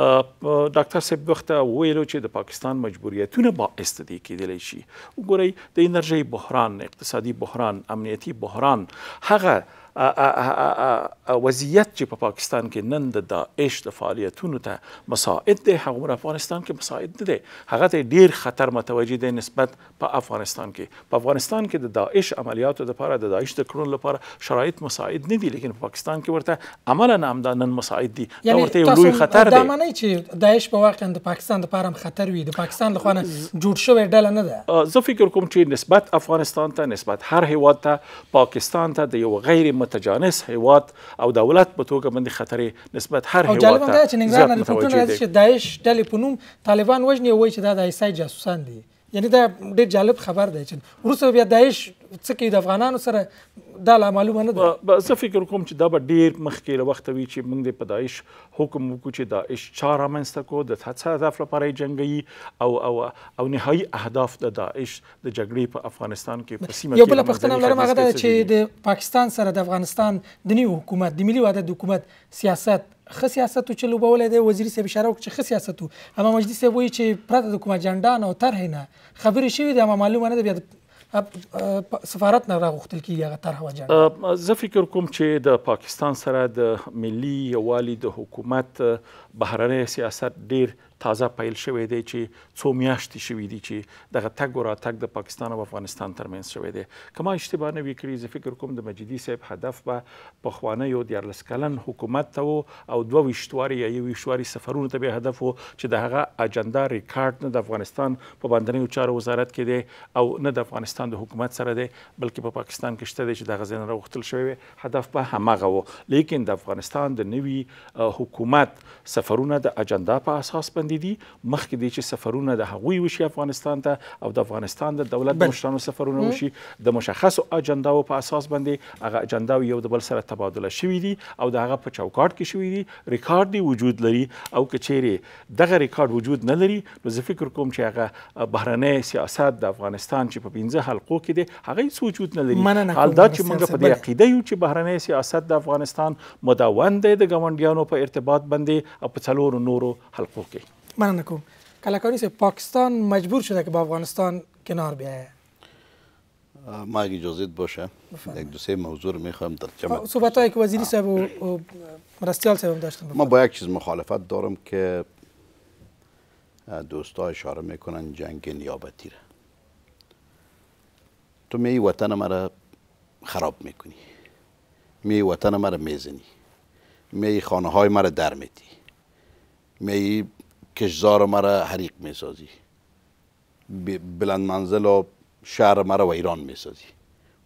ډاکټر صاحب وخت ویلو چې د پاکستان مجبوریتونه باعث دي کېدلی شي وګورئ د انرژي بحران اقتصادي بحران امنیتي بحران هغه وضعیت چې په پا پاکستان کې نن د داعش د فعالیتونو ته مساعد دی هغه افغانستان کې مساعد نه دی هغه ته ډیر خطر متوجه دی نسبت په افغانستان کې په افغانستان کې د داعش عملیاتو لپاره د داعش د کړنو لپاره شرایط مساعد نه دي لیکن په پاکستان کې ورته عملا هم نن مساعد دي دا ورته یو لوی خطر دی دا معنی چې داعش په واقع د پاکستان لپاره هم خطر وي د پاکستان لخوا نه جوړ شوی ډله نه ده زه فکر کوم چې نسبت افغانستان ته نسبت هر هیواد ته پاکستان ته د یو غیر متجانس هیواد او دولت په توګه باندې خطرې نسبت هر هیواد ته جالب دا چې ننګرهار نه رپورټونه راځي چې داعش ډلې په نوم طالبان وژني وایي چې دا د ایسای جاسوسان دي یعنی دا ډېر جالب خبر دی چې وروسته بیا داعش څه کې د افغانانو سره دا لا معلومه نه ده زه فکر کوم چې دا به ډیر مخکې له وخت وی چې موږ د پدایش حکم وکړو چې دا اشچار امنسته کو د هڅه هدف لپاره جنگي او او او نهایی اهداف د داعش د جګړې په افغانستان کې په سیمه کې یو بل پښتنه لرم هغه ده چې د پاکستان سره د افغانستان د نیو حکومت د ملي وحدت حکومت سیاست خ سیاست چې لوبولې د وزیر صاحب اشاره وکړه چې خ سیاست اما مجلس وایي چې پرته د کوم اجنډا نه تر نه خبرې شوې ده اما معلومه نه ده بیا سفارت نه راغوښتل کیږي هغه طرح وجه زه فکر کوم چې د پاکستان سره د ملي یووالي د حکومت بهرنی سیاست ډیر تازه پیل شوی دی چې څو میاشتې شوي دي چې دغه تګ و راتګ د پاکستان او افغانستان ترمنځ شوی دی که ما اشتباه نه وي کړې زه فکر کوم د مجدي صاحب هدف به پخوانیو دیارلس کلن حکومت ته او دوه ویشت واري یا یو ویشت واري سفرونو ته به هدف و چې د هغه اجنډا ریکارډ نه د افغانستان په باندنیو چارو وزارت کې دی او نه د افغانستان د حکومت سره دی بلکې په پا پاکستان کې شته دی چې د غزین راوختل شوی هدف به همغه و لیکن د افغانستان د نوي حکومت سفرونه د اجنډا په اساس باندې باندې دي مخکې دي چې سفرونه د هغوی وشي افغانستان ته او د افغانستان د دولت د مشرانو سفرونه وشي د مشخصو اجنداو په اساس باندې هغه اجنداو یو د بل سره تبادله شوي دي او د هغه په چوکاټ کې شوي دي ریکارډ دی وجود لري او کچېرې دغه ریکارډ وجود نه لري نو زه فکر کوم چې هغه بهرنۍ سیاست د افغانستان چې په 15 حلقو کې دي هغه هیڅ وجود نه لري حال دا چې موږ په دې عقیده یو چې بهرنۍ سیاست د افغانستان مداوند دی د ګاونډیانو په ارتباط باندې او په څلورو نورو حلقو کې من نکوم کلکانی پاکستان مجبور شده که با افغانستان کنار بیایه ما اگه اجازت باشه یک دو سه موضوع میخوام در جمع خب، صحبت هایی که وزیری صاحب و مرستیال صاحب داشتن ما با یک چیز مخالفت دارم که دوستا اشاره میکنن جنگ نیابتی را تو می وطن مرا خراب میکنی می وطن مرا میزنی می خانه های مرا در میتی می کشزار مرا حریق میسازی بلند منزل و شهر مرا ایران میسازی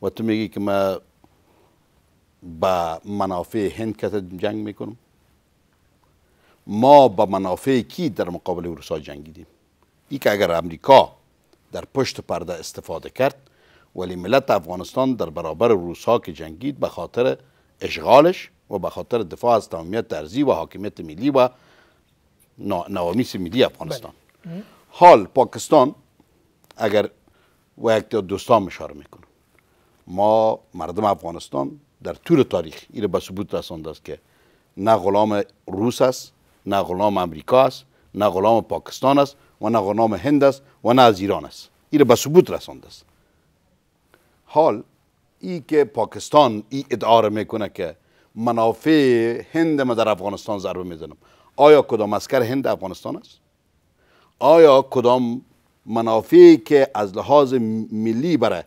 و تو میگی که ما با منافع هند کت جنگ میکنم ما با منافع کی در مقابل روسا جنگیدیم ای که اگر امریکا در پشت پرده استفاده کرد ولی ملت افغانستان در برابر روسا که جنگید به خاطر اشغالش و به خاطر دفاع از تمامیت درزی و حاکمیت ملی و نوامیس ملی افغانستان بله. حال پاکستان اگر و یک دوستان اشاره میکنه ما مردم افغانستان در طول تاریخ این به ثبوت رسانده است که نه غلام روس است نه غلام امریکا است نه غلام پاکستان است و نه غلام هند است و نه از ایران است این به ثبوت رسانده است حال ای که پاکستان ای ادعا میکنه که منافع هند ما در افغانستان ضربه میزنم آیا کدام اسکر هند افغانستان است آیا کدام منافعی که از لحاظ ملی برای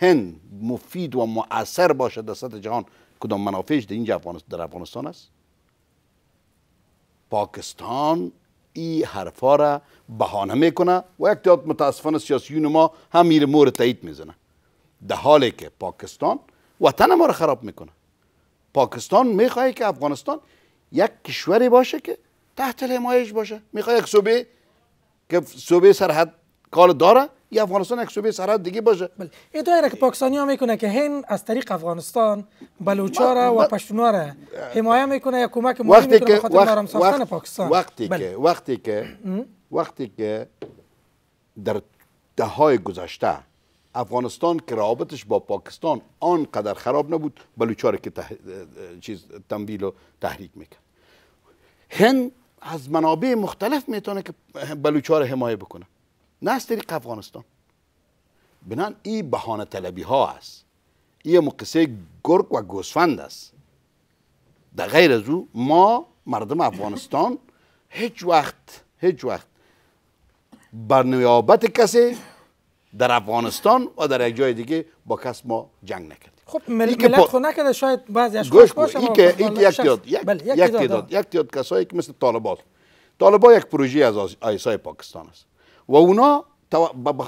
هند مفید و مؤثر باشد در سطح جهان کدام منافعش در اینجا در افغانستان است پاکستان ای حرفا را بهانه میکنه و یک تعداد متاسفانه سیاسیون ما هم این مور تایید میزنه در حالی که پاکستان وطن ما را خراب میکنه پاکستان میخواهی که افغانستان یک کشوری باشه که تحت حمایش باشه میخوای یک صوبه که صوبه سرحد کال داره یا افغانستان یک صوبه سرحد دیگه باشه بله ادعای که پاکستانی ها میکنه که هند از طریق افغانستان بلوچا و پشتونواره را حمایه میکنه یا کمک میکنه خاطر پاکستان وقتی بله. که وقتی که وقتی که در دههای گذشته افغانستان که رابطش با پاکستان آنقدر خراب نبود بلوچار که تح... چیز تنبیل و تحریک میکرد هند از منابع مختلف میتونه که بلوچار حمایه بکنه نه از طریق افغانستان بنان این بهانه طلبی ها است این مقصه گرگ و گوسفند است در غیر از او ما مردم افغانستان هیچ وقت هیچ وقت بر نیابت کسی در افغانستان و در یک جای دیگه با کس ما جنگ نکردیم خب ملت خو نکرده شاید بعضیش خوش باشه این که این یک تعداد بله، یک یک کسایی که مثل طالبان طالبان یک پروژه از آیسای پاکستان است و اونا تو... ب...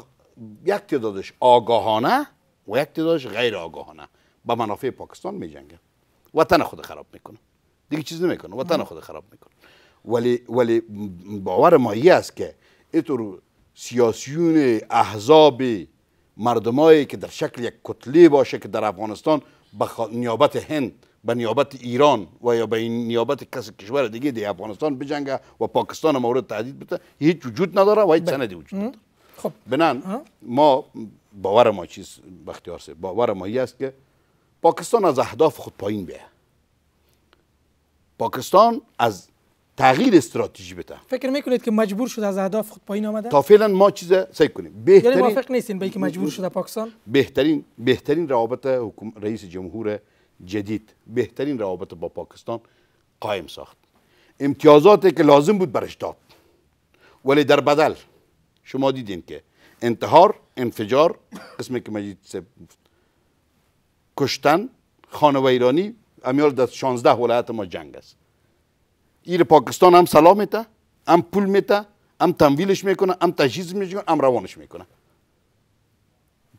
یک تعدادش آگاهانه و یک تعدادش غیر آگاهانه به منافع پاکستان می جنگه وطن خود خراب میکنه دیگه چیز نمیکنه وطن خود خراب میکنه ولی ولی باور ما است که اینطور سیاسیون احزاب مردمایی که در شکل یک کتله باشه که در افغانستان به نیابت هند به نیابت ایران و یا به نیابت کس کشور دیگه در افغانستان بجنگه و پاکستان مورد تهدید بده هیچ وجود نداره و هیچ بله. سندی وجود نداره خب بنان ما باور ما چیز بختیار سه باور ما است که پاکستان از اهداف خود پایین بیه پاکستان از تغییر استراتژی بده. فکر میکنید که مجبور شد از اهداف خود پایین آمده تا فعلا ما چیز سعی کنیم یعنی بهترین یعنی موافق نیستین به اینکه مجبور شده پاکستان بهترین بهترین روابط رئیس جمهور جدید بهترین روابط با پاکستان قائم ساخت امتیازاتی که لازم بود برش داد ولی در بدل شما دیدین که انتحار انفجار قسمی که مجید کشتن خانه ویرانی امیال در 16 ولایت ما جنگ است ایر پاکستان هم سلام میته هم پول میته هم تمویلش میکنه هم تجهیز میکنه هم روانش میکنه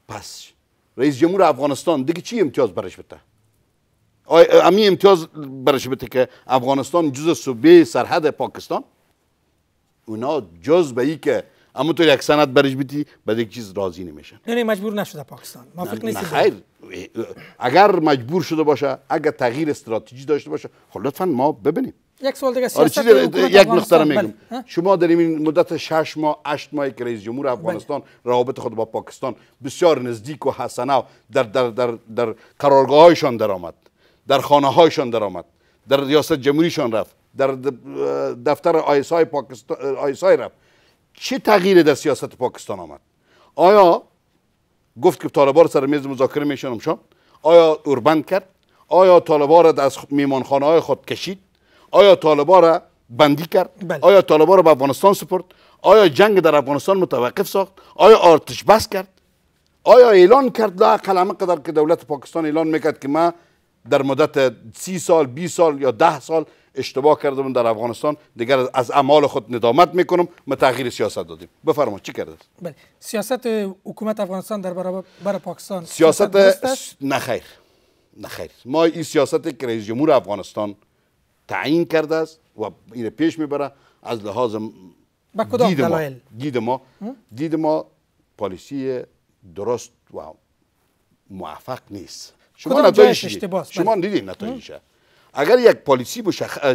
پس رئیس جمهور افغانستان دیگه چی امتیاز برش بده امی امتیاز برش بده که افغانستان جز صوبه سرحد پاکستان اونا جز به ای که اما تو یک سند برش بیتی به یک چیز راضی نمیشن نه نه مجبور نشده پاکستان ما فکر نیست خیر اگر مجبور شده باشه اگر تغییر استراتژی داشته باشه خب لطفا ما ببینیم یک سوال دیگه آره، یک نقطه میگم بله. شما در این مدت 6 ماه 8 ماه که رئیس جمهور بله. افغانستان روابط خود با پاکستان بسیار نزدیک و حسنه در در در در قرارگاهایشان درآمد در خانه هایشان درآمد در ریاست جمهوریشان رفت در دفتر آیسای پاکستان آیسای رفت چه تغییر در سیاست پاکستان آمد آیا گفت که طالبان سر میز مذاکره میشنم آیا اوربند کرد آیا طالبان را از میمانخانه های خود کشید آیا طالبا را بندی کرد بله. آیا طالبا را به افغانستان سپرد آیا جنگ در افغانستان متوقف ساخت آیا آرتش بس کرد آیا اعلان کرد لا قلمه قدر که دولت پاکستان اعلان میکرد که ما در مدت سی سال 20 سال یا ده سال اشتباه کردم در افغانستان دیگر از اعمال خود ندامت میکنم ما تغییر سیاست دادیم بفرما چی کرد؟ بله سیاست حکومت افغانستان در برابر پاکستان سیاست, سیاست نخیر. ما این سیاست که رئیس جمهور افغانستان تعیین کرده است و این پیش میبره از لحاظ کدام دید ما دید ما, دید پالیسی درست و موفق نیست شما نتایجش شما بله. دیدین نتایجش اگر یک پالیسی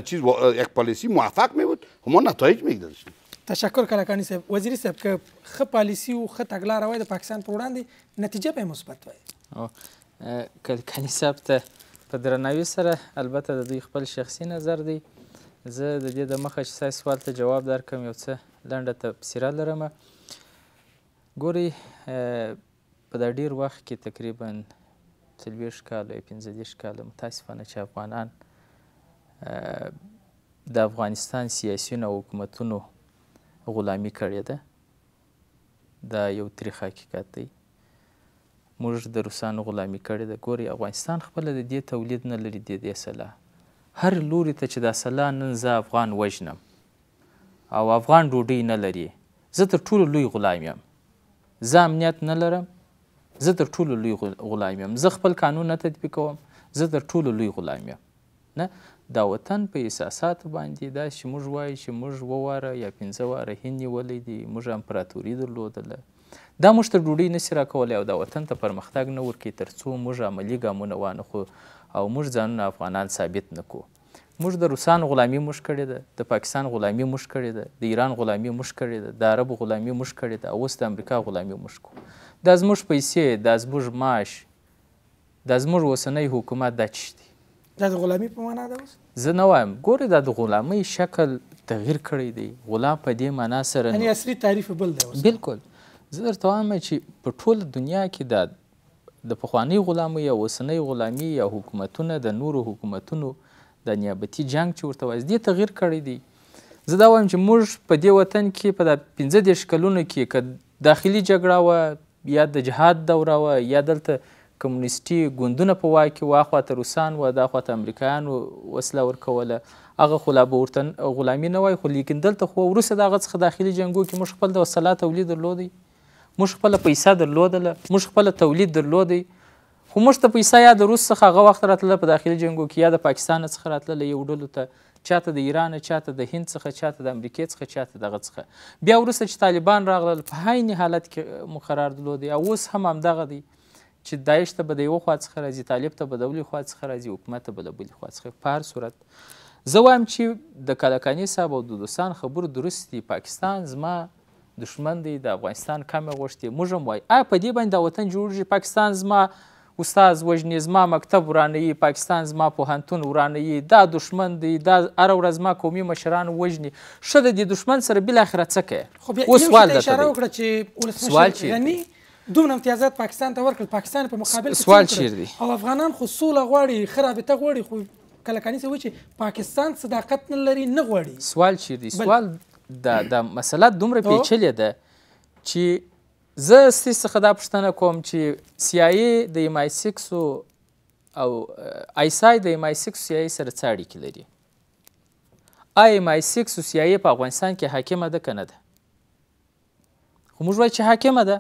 چیز یک پالیسی موفق می بود خب ما نتایج میگذاشتیم تشکر کلکانی صاحب وزیر صاحب که خ پالیسی و خه تګلاره وای د پاکستان پر وړاندې نتیجه به مثبت وای کلکانی صاحب ته په درناوي سره البته د دوی خپل شخصي نظر دی زه د دې د مخه چې سای سوال ته جواب درکم یو څه لنډه تبصره لرم ګوري په دا ډیر وخت کې تقریبا څلوېښت کاله پنځه دېرش کاله متاسفانه چې افغانان د افغانستان سیاسیونو او حکومتونو غلامي کړې ده دا یو تریخ حقیقت دی موږ د روسانو غلامي کړې ده ګوري افغانستان خپله د دې تولید نه لري د دې سلاح هر لوري ته چې دا سلاح نن زه افغان وژنم او افغان ډوډۍ نه لري زه تر ټولو لوی غلام یم زه امنیت نه لرم زه تر ټولو لوی غلام یم زه خپل قانون نه تطبیق کوم زه تر ټولو لوی غلام یم نه دا وطن په احساساتو باندې دا چې موږ وایي چې موږ وواره یا پنځه واره هند نیولی دی موږ امپراتوري درلودله دا موږ تر ډوډۍ نسي راکولی او دا وطن ته پرمختګ نه ورکوي تر څو موږ عملي ګامونه وانخو او موږ ځانونه افغانان ثابت نه کړو موږ د روسان غلامي موږ کړې ده د پاکستان غلامي موږ کړې ده د ایران غلامي موږ کړې ده د عربو غلامي موږ کړې ده اوس د امریکا غلامي موږ کوو دا زموږ پیسې دا زموږ معاش دا زموږ اوسنی حکومت دا څه دی دا د غلامي په معنا ده اوس زه نه وایم ګورې دا د غلامۍ شکل تغییر کړی دی غلام په دې معنا سره یعنې عصري تعریف بل دی بالکل زه درته وایم چې په ټوله دنیا کې د د پخوانۍ غلامۍ او اوسنۍ غلامي یا حکومتونه د نورو حکومتونو د نیابتي جنگ چې ورته وایي دې تغییر کړی دی زه دا وایم چې موږ په دې وطن کې په دا پنځه دېرش کلونو کې که داخلي جګړه وه یا د جهاد دوره وه یا دلته کمونیستي ګوندونه په واک کې واخوا ته روسان و دا خواته امریکایانو وسله ورکوله هغه خو لا به ورته غلامي نه وای خو لیکن دلته خو وروسته د هغه څخه داخلي جنګو کې موږ خپل د وسله تولید درلودی موږ خپله پیسه درلودله موږ خپله تولید درلودی خو موږ ته پیسه یا د روس څخه هغه وخت راتلله په داخلي جنګو کې یا د پاکستان څخه راتلله یو ډلو ته چاته د ایران چاته د هند څخه چاته د امریکې څخه چاته دغه څخه بیا وروسته چې طالبان راغلل په هاینې حالت کې مقرر درلودی او اوس هم همدغه دی چې داعش ته به د یوه خوا څخه راځي طالب ته به د بلې خوا څخه راځي حکومت ته به د بلې خوا څخه په هر صورت زه وایم چې د کلکاني صاحب او د دوستان خبرو درست دي پاکستان زما دشمن دی د افغانستان کمه غوښتې موږ هم وایي آیا په دې باندې دا وطن جوړېږي پاکستان زما استاد وژني زما مکتب ورانوي پاکستان زما پوهنتون ورانوي دا دشمن دی دا هره ورځ زما قومي مشران وژني ښه د دې دشمن سره بالاخره څه کوې اوس سوال اشاره وکړه چې ولسمشر غني دومره امتیازات پاکستان ته ورکړل پاکستان په مقابل کې سوال چیر دی او افغانان خو سوله غواړي ښه رابطه غواړي خو کله کانی څه و چې پاکستان صداقت نه لري نه غواړي سوال چیر دی سوال دا دا مسله دومره پیچلې ده چې زه ستاسو څخه دا پوښتنه کوم چې سیایي د ایم آی سیکس او آیسای د ایم آی سیکس سیایي سره څه اړیکې لري آی ایم آی سیکس سیایي په افغانستان کې حاکمه ده که نه ده خو موږ وایو چې حاکمه ده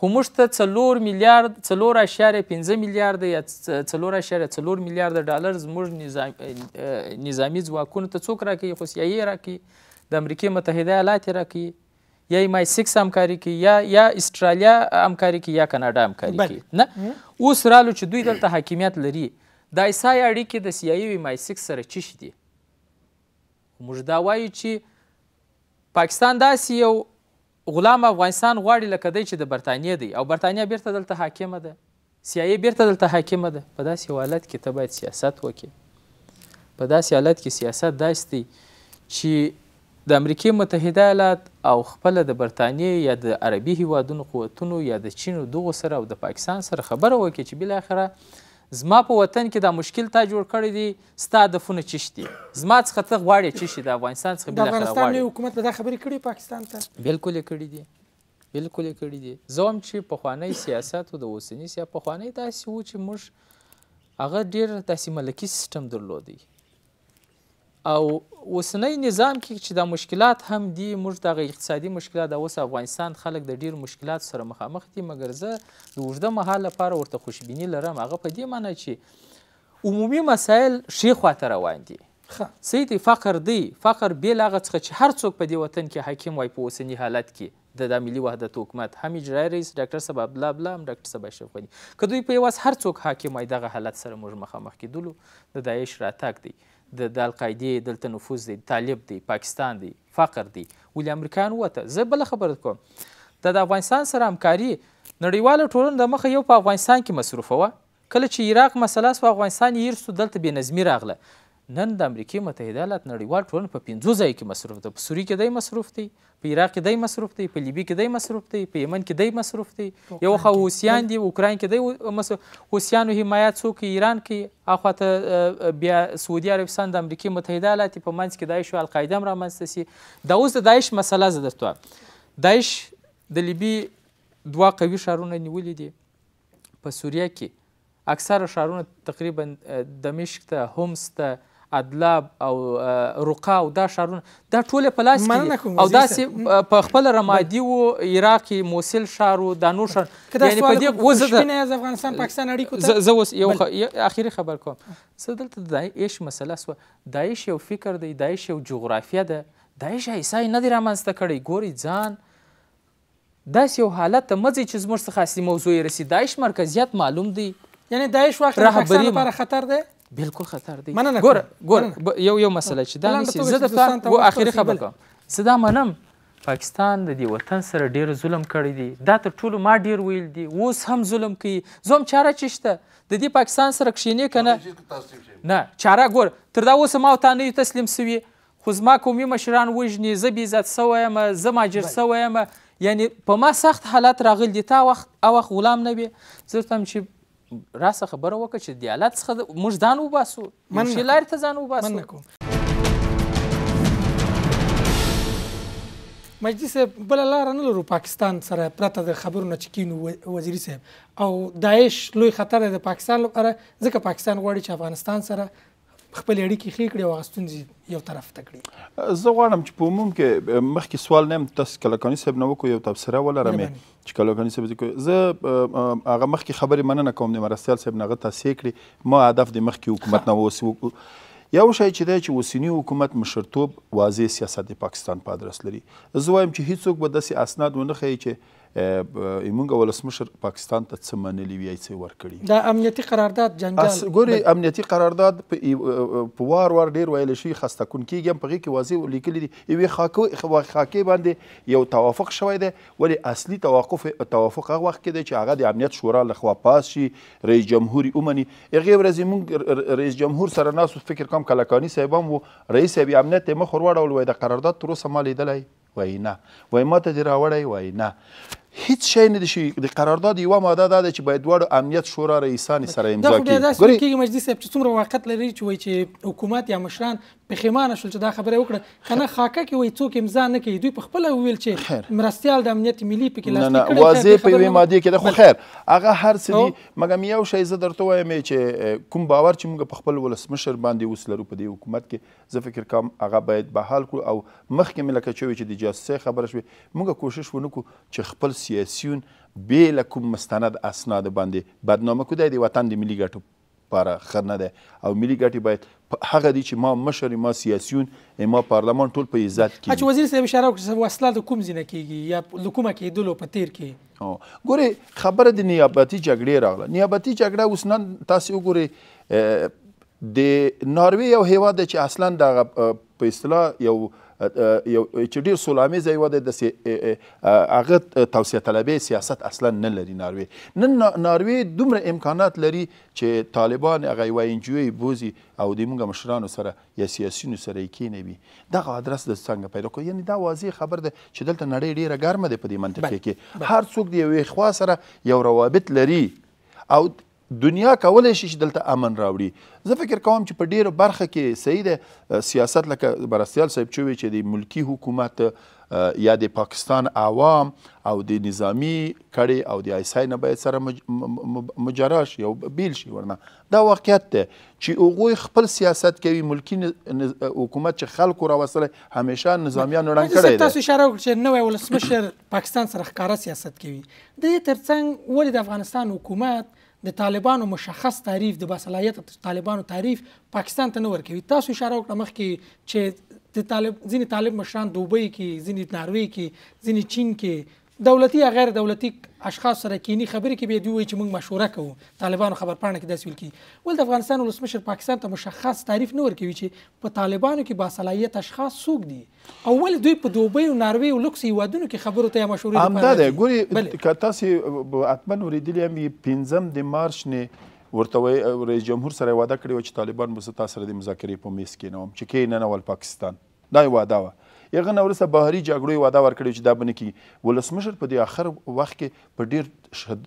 خو موږ ته څلور میلیارد څلور اعشاریه پنځه میلیارده یا څلور اعشاریه څلور میلیارده ډالر زموږ نظام نظامي ځواکونو ته څوک راکوي خو سیایي راکوي د امریکې متحده ایالات راکي یا مای 6 همکاري کوي یا یا استرالیا همکاري کوي یا کاناډا همکاري کوي نه اوس رالو چې دوی دلته حاکمیت لري د ایسای اړیکې د سیایي مای 6 سره چی شي دي موږ دا وایو چې پاکستان داسې یو غلام افغانستان غواړي لکه دی چې د برتانیې دی او برتانیا بیرته دلته حاکمه ده سیایي بیرته دلته حاکمه ده په داسې حالت کې ته باید سیاست وکړې په داسې حالت کې سیاست داسې دی چې د امریکې متحده ایالات او خپله د برتانیې یا د عربي هیوادونو قوتونو یا د چین دغو سره او د پاکستان سره خبره وکړي چې بالاخره زما په وطن کې دا مشکل تا جوړ کړی دی ستا هدفونه چه شي زما څخه ته غواړې چه شي د افغانستان څخه بالاخره غواړې حکومت به دا خبرې کړي پاکستان ته بلکل یې کړي دي بلکل یې کړي دي زه هم چې پخوانی سیاست او د اوسني سیا پخوانی داسې و چې موږ هغه ډېر داسې ملکي سیستم درلودی او اوسنۍ نظام کې چې دا مشکلات هم دي موږ دغه اقتصادي مشکلات اوس افغانستان خلک د ډیر مشکلات سره مخامخ دي مګر زه د اوږده مهال لپاره ورته خوشبینی لرم هغه په دې معنی چې عمومي مسایل ښې خواته روان دي سیدی فقر دی فقر بېل هغه څخه چې هر څوک په دې وطن کې حاکم وای په اوسني حالت کې د دا ملي وحدت حکومت هم اجرایي رئیس ډاکټر صاحب عبدالله عبدالله هم ډاکټر صاحب اشرف غني که دوی په یوازې هر څوک حاکم وای دغه حالت سره موږ مخامخ کېدلو د داعش راتګ دی د د القاعدې دلته نفوذ دی طالب دی پاکستان دی فقر دی ولې امریکایان وته زه بله خبره کوم دا د افغانستان سره همکاري نړیواله ټولنه د مخه یو په افغانستان کې مصروفه وه کله چې عراق مسله سوه افغانستان یې ایرسو دلته بې نظمي راغله نن د امریکې متحده ایالات نړیوال ټولنه په پنځو ځایو کې مصروف ده په سوریې کې دی مصروف دی په عراق کې دی مصروف دی په لیبي کې دی مصروف دی په یمن کې دی مصروف دی یو خوا حوسیان دي اوکراین کې دی حوسیانو حمایت څوک ایران کې اخوا ته بیا سعودي عربستان د امریکې متحده ایالات په منځ کې داعش او القاعده هم رامنځته سي دا اوس د داعش مسله زه درته داعش د لیبي دوه قوي ښارونه نیولي دي په سوریه کې اکثره ښارونه تقریبا دمشق ته هومس ته ادلب او رقا او دا ښارونه دا ټوله په لاس کې او داسې په خپله رمادي و عراق کې موسل ښار و دا نور ښار یعنی په دې اوس د افغانستان پاکستان اړیکو ته زه اوس یو اخري خبر کوم زه دلته د داعش مسله سوه داعش یو فکر دی داعش یو جغرافیه ده داعش عیسی نه دی رامنځته کړی ګوري ځان داسې یو حالت ته مځئ چې زموږ څخه اصلي موضوع یې رسي داعش مرکزیت معلوم دی یعنی داعش واقعا پاکستان لپاره خطر دی بالکل خطر دی ګور ګور یو یو مسله چې دا نسی زه درته اخري خبر کوم زه دا منم پاکستان د دې وطن سره ډیر ظلم کړی دی دا تر ټولو ما ډیر ویل دی اوس هم ظلم کوي زوم چاره چشته د دې پاکستان سره کښینې کنه نه چاره ګور تر دا اوس ما او تا نه تسلیم سوي خو زما قومي مشران وژني زه بې عزت سوی یم زه ماجر سوی یم یعنی په ما سخت حالت راغلی دی تا وخت او وخت غلام نه وي زه ورته چې را څه خبره وکړه چې د حالت څخه موږ ځان وباسو یو شي لارې ته ځان وباسو مجدي صاحب بله لاره نه لرو پاکستان سره پرته د خبرو نه چې کینو وزیري صاحب او داعش لوی خطر د پاکستان لپاره ځکه پاکستان غواړي چې افغانستان سره خپل اړیکې ښې کړي او هغه ستونزې یو طرف ته کړي زه غواړم چې په عموم کې مخکې سوال نه یم تاسو کلکاني صاحب نه وکړو یو تبصره ولرم چې کلکاني صاحب زه هغه مخکې خبرې مننه کوم د مرستیال صاحب نه هغه تاسې کړي ما هدف د مخکې حکومت نه اوس یو شی چې دی چې اوسنی حکومت مشرتوب واضح سیاست د پاکستان په ادرس لري زه وایم چې هیڅوک به داسې اسناد ونه ښیي چې موږ ولسمشر پاکستان ته څه منلي وي څه ورکړي دا امنیتي قرارداد جنجال ګوري امنیتي قرارداد په وار وار ډیر ویل شي خسته کون کیږم په کې واضح لیکلي دي یوې خاکو خاکې باندې یو توافق شوی دی ولی اصلي توقف توافق هغه وخت کې دی چې هغه د امنیت شورا لخوا پاس شي رئیس جمهور اومني هغه ورځ موږ رئیس جمهور سره ناسو فکر کوم کلکانی صاحب هم رئیس صاحب امنیت مخ ور وړول وای د قرارداد تر اوسه ما لیدلی وای نه وای ماته دې راوړی وای نه هیڅ شی نه شي د قرارداد یو ماده دا چې باید دواړو امنیت شورا رئیسان سره امضا کړي دا خو بیا داسې کېږي مجلس صاحب چې څومره وخت لري چې وایي چې حکومت یا مشران پښیمانه شول چې دا خبره وکړه کنه خاکه کې وای څوک امضا نه کوي دوی په خپل ویل چې مرستيال د امنیت ملي په کې لاس نه نه واضح په وی ماده کې ده خو خیر هغه هر څه دي مګم یو شی زه درته وایم چې کوم باور چې موږ په خپل ولسمشر باندې وسلرو په دې حکومت کې زه فکر کوم هغه باید بحال کړو او مخکې ملکه چوي چې د جاسوسۍ خبره شوي موږ کوشش ونکو چې خپل سیاسيون بې له کوم مستند اسناد باندې بدنامه کړو د وطن د ملي ګټو لپاره ښه نه دی او ملي ګټې باید هغه دي چې ما مشر ما سیاسیون ما پارلمان ټول په عزت کې چې وزیر صاحب اشاره وکړه چې وسله د کوم ځینه کېږي یا د کومه کېدلو په تیر کې ګورې خبره د نیابتي جګړې راغله نیابتي جګړه اوس نن تاسې وګورئ د ناروې یو هیواد چې اصلا د په اصطلاح یو یو چې ډیر سولامیز یو د هغه توسعه طلبي سیاست اصلا نه لري ناروی نن ناروی دومره امکانات لري چې طالبان هغه یو انجوي بوزي او د موږ مشرانو سره یا سیاسيونو سره کې نه وي دغه آدرس د څنګه پیدا کوي یعنی دا واضح خبر ده چې دلته نړۍ ډیره ګرمه ده په دې منطقه کې هر څوک د یوې خوا سره یو روابط لري او دنیا کولای شي چې دلته امن راوړي زه فکر کوم چې په ډیره برخه کې صحیح ده سیاست لکه برسیال صاحب چې وی چې د ملکی حکومت یا د پاکستان عوام او د نظامی کړي او د ایسای نه باید سره مجراش یو بیل شي ورنه دا واقعیت ده چې هغوی خپل سیاست کوي ملکی حکومت چې خلکو راوستلی همیشه نظامیان ړنګ کړی دی تاسو اشاره وکړه چې نوی ولسمشر پاکستان سره ښکاره سیاست کوي د دې ترڅنګ ولې د افغانستان حکومت د طالبانو مشخص تعریف د باصلاحیت طالبانو تعریف پاکستان ته نه ورکوي تاسو اشاره وکړه مخکې چې د طالب ځینې طالب مشران دوبۍ کې ځینې ناروې کې ځینې چین کې دولتي یا غیر دولتي اشخاص سره کینی خبرې کې به دوی وایي چې موږ مشوره کوو طالبانو خبر پاڼه کې داسې ویل کی ول د افغانستان ولسمشر پاکستان ته مشخص تعریف نه ورکوي چې په طالبانو کې باصلاحیت اشخاص څوک دي او ول دوی په دوبۍ او ناروې او لوکس هیوادونو کې خبرو ته مشورې همدا ده ګوري که تاسو حتما وریدلی هم پنځم د مارچ نه ورته رئیس جمهور سره وعده کړې و چې طالبان به زه تاسو سره د مذاکرې په میز کښېنوم چې کښېننول پاکستان دا یې وعده وه هغه نه وروسته بهري جګړو وعده ورکړې چې دا به نه کېږي ولسمشر په دې آخر وخت کې په ډېر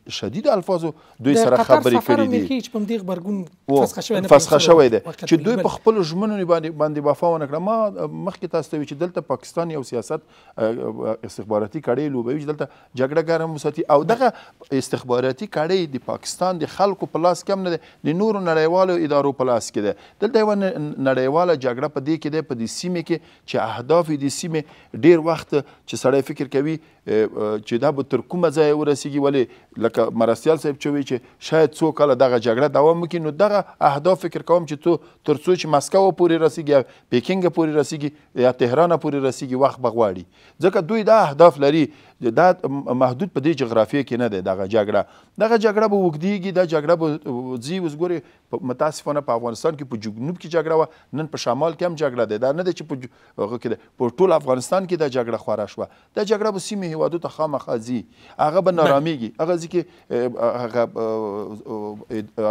شدید الفاظو دوی سره خبرې کړې دي چې په دې خبرګون فسخه شوی دی چې دوی په خپل ژمنو باندې باندې وفا ونه کړه ما مخکې تاسو ته چې دلته پاکستان یو سیاست استخباراتي کړي لوبوي چې دلته جګړه ګرم وساتي او دغه استخباراتي کړي د پاکستان د خلکو په لاس کې هم نه دی د نورو نړیوالو ادارو په لاس کې دی دلته یو نړیواله جګړه په دې کې دی په دې سیمه کې چې اهداف دې سیمه ډیر وخت چې سړی فکر کوي چې دا به تر کومه ځای ورسیږي ولې لکه مرستیال صاحب چې وی چې شاید څو کاله دغه جګړه دوام وکړي نو دغه اهداف فکر کوم چې تو تر څو چې مسکو پورې رسیږي یا پیکینګ پورې رسیږي یا تهران پورې رسیږي وخت به غواړي ځکه دوی دا اهداف لري دا محدود په دې جغرافیه کې نه دی دغه جګړه دغه جګړه به وګدیږي دا جګړه به ځي اوس ګورې متاسفانه په افغانستان کې په جنوب کې جګړه وه نن په شمال کې هم جګړه دی دا نه دی چې په هغه کې په ټول افغانستان کې دا جګړه خورا شوه دا جګړه به سیمې هیوادو ته خامخا ځي هغه به نارامیږي هغه ځي کې هغه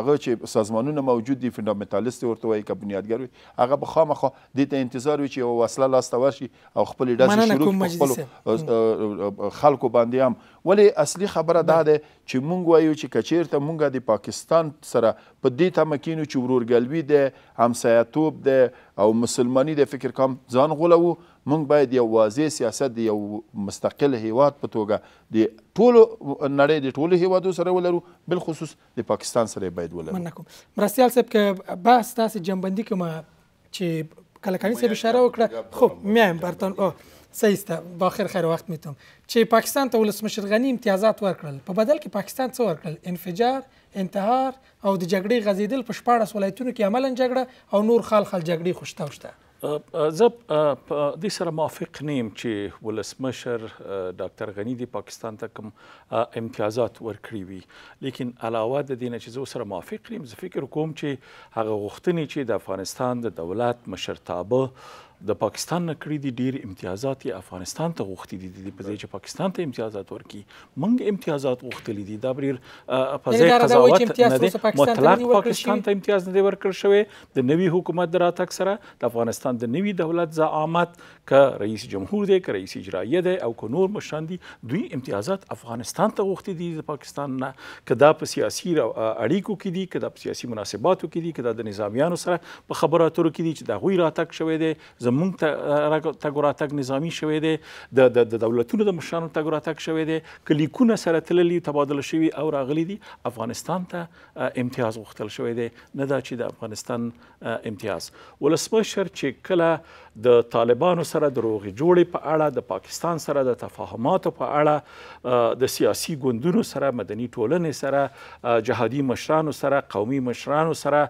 هغه چې سازمانونه موجود دي فندامنتالیست ورته وایي که بنیادګر وي هغه به خامخا دې ته انتظار وي چې یوه وسله لاسته ورشي او خپلې ډزې شروع خپلو خلکو باندې هم ولی اصلي خبره دا ده چې مونږ وایو چې کچیرته مونږ د پاکستان سره په دې تمه کینو چې ورورګلوي ده همسایتوب ده او مسلمانی د فکر کوم ځان غولو مونږ باید یو واضح سیاست د یو مستقل هیواد په توګه د ټولو نړۍ د ټولو هیوادو سره ولرو بالخصوص د پاکستان سره باید ولرو مننه کوم مرستیال صاحب که بحث تاسې جنبندي کومه چې کلکانی صاحب اشاره وکړه خب میایم برتان او سیسته باخیر خیر وخت میتم چې پاکستان ته ولسمشر غنی امتیازات ورکړل په بدل کې پاکستان څه ورکړل انفجار انتحار او د جګړې غزیدل په شپاړس ولایتونو کې عملا جګړه او نور خال خال جګړې خوشته وشته زه په دې سره موافق نیم چې ولسمشر ډاکټر غنی دی پاکستان ته کوم امتیازات ورکړي وي لیکن علاوه د دې نه چې زه سره موافق نیم زه فکر کوم چې هغه غوښتنې چې د افغانستان د دولت مشرتابه د پاکستان نه کړی دي ډیر امتیازات یې افغانستان ته غوښتي دي د په دې چې پاکستان ته امتیازات ورکړي موږ امتیازات غوښتلې دي دا بیر په ځای قضاوت نه دي مطلق پاکستان ته امتیاز نه دی ورکړ شوی د نوي حکومت دراتک سره د افغانستان د نوي دولت زعامت ک رئیس جمهور دی ک رئیس اجرایه دی او ک نور مشران دي دوی امتیازات افغانستان ته غوښتي دي د پاکستان نه کدا په سیاسي اړیکو کې دي کدا په سیاسي مناسباتو کې دي کدا د نظامیانو سره په خبرو اترو کې دي چې دا غوي راتک شوی دی مونږ تګ راتګ نظامی شوی دی د د دولتونو د مشرانو تګ راتګ شوی دی که لیکونه سره تللي تبادله شوي او راغلي دي افغانستان ته امتیاز غوښتل شوی دی نه دا چې د افغانستان امتیاز ولسمشر چې کله د طالبانو سره د روغې جوړې په اړه د پاکستان سره د تفاهماتو په اړه د سیاسي ګوندونو سره مدني ټولنې سره جهادي مشرانو سره قومي مشرانو سره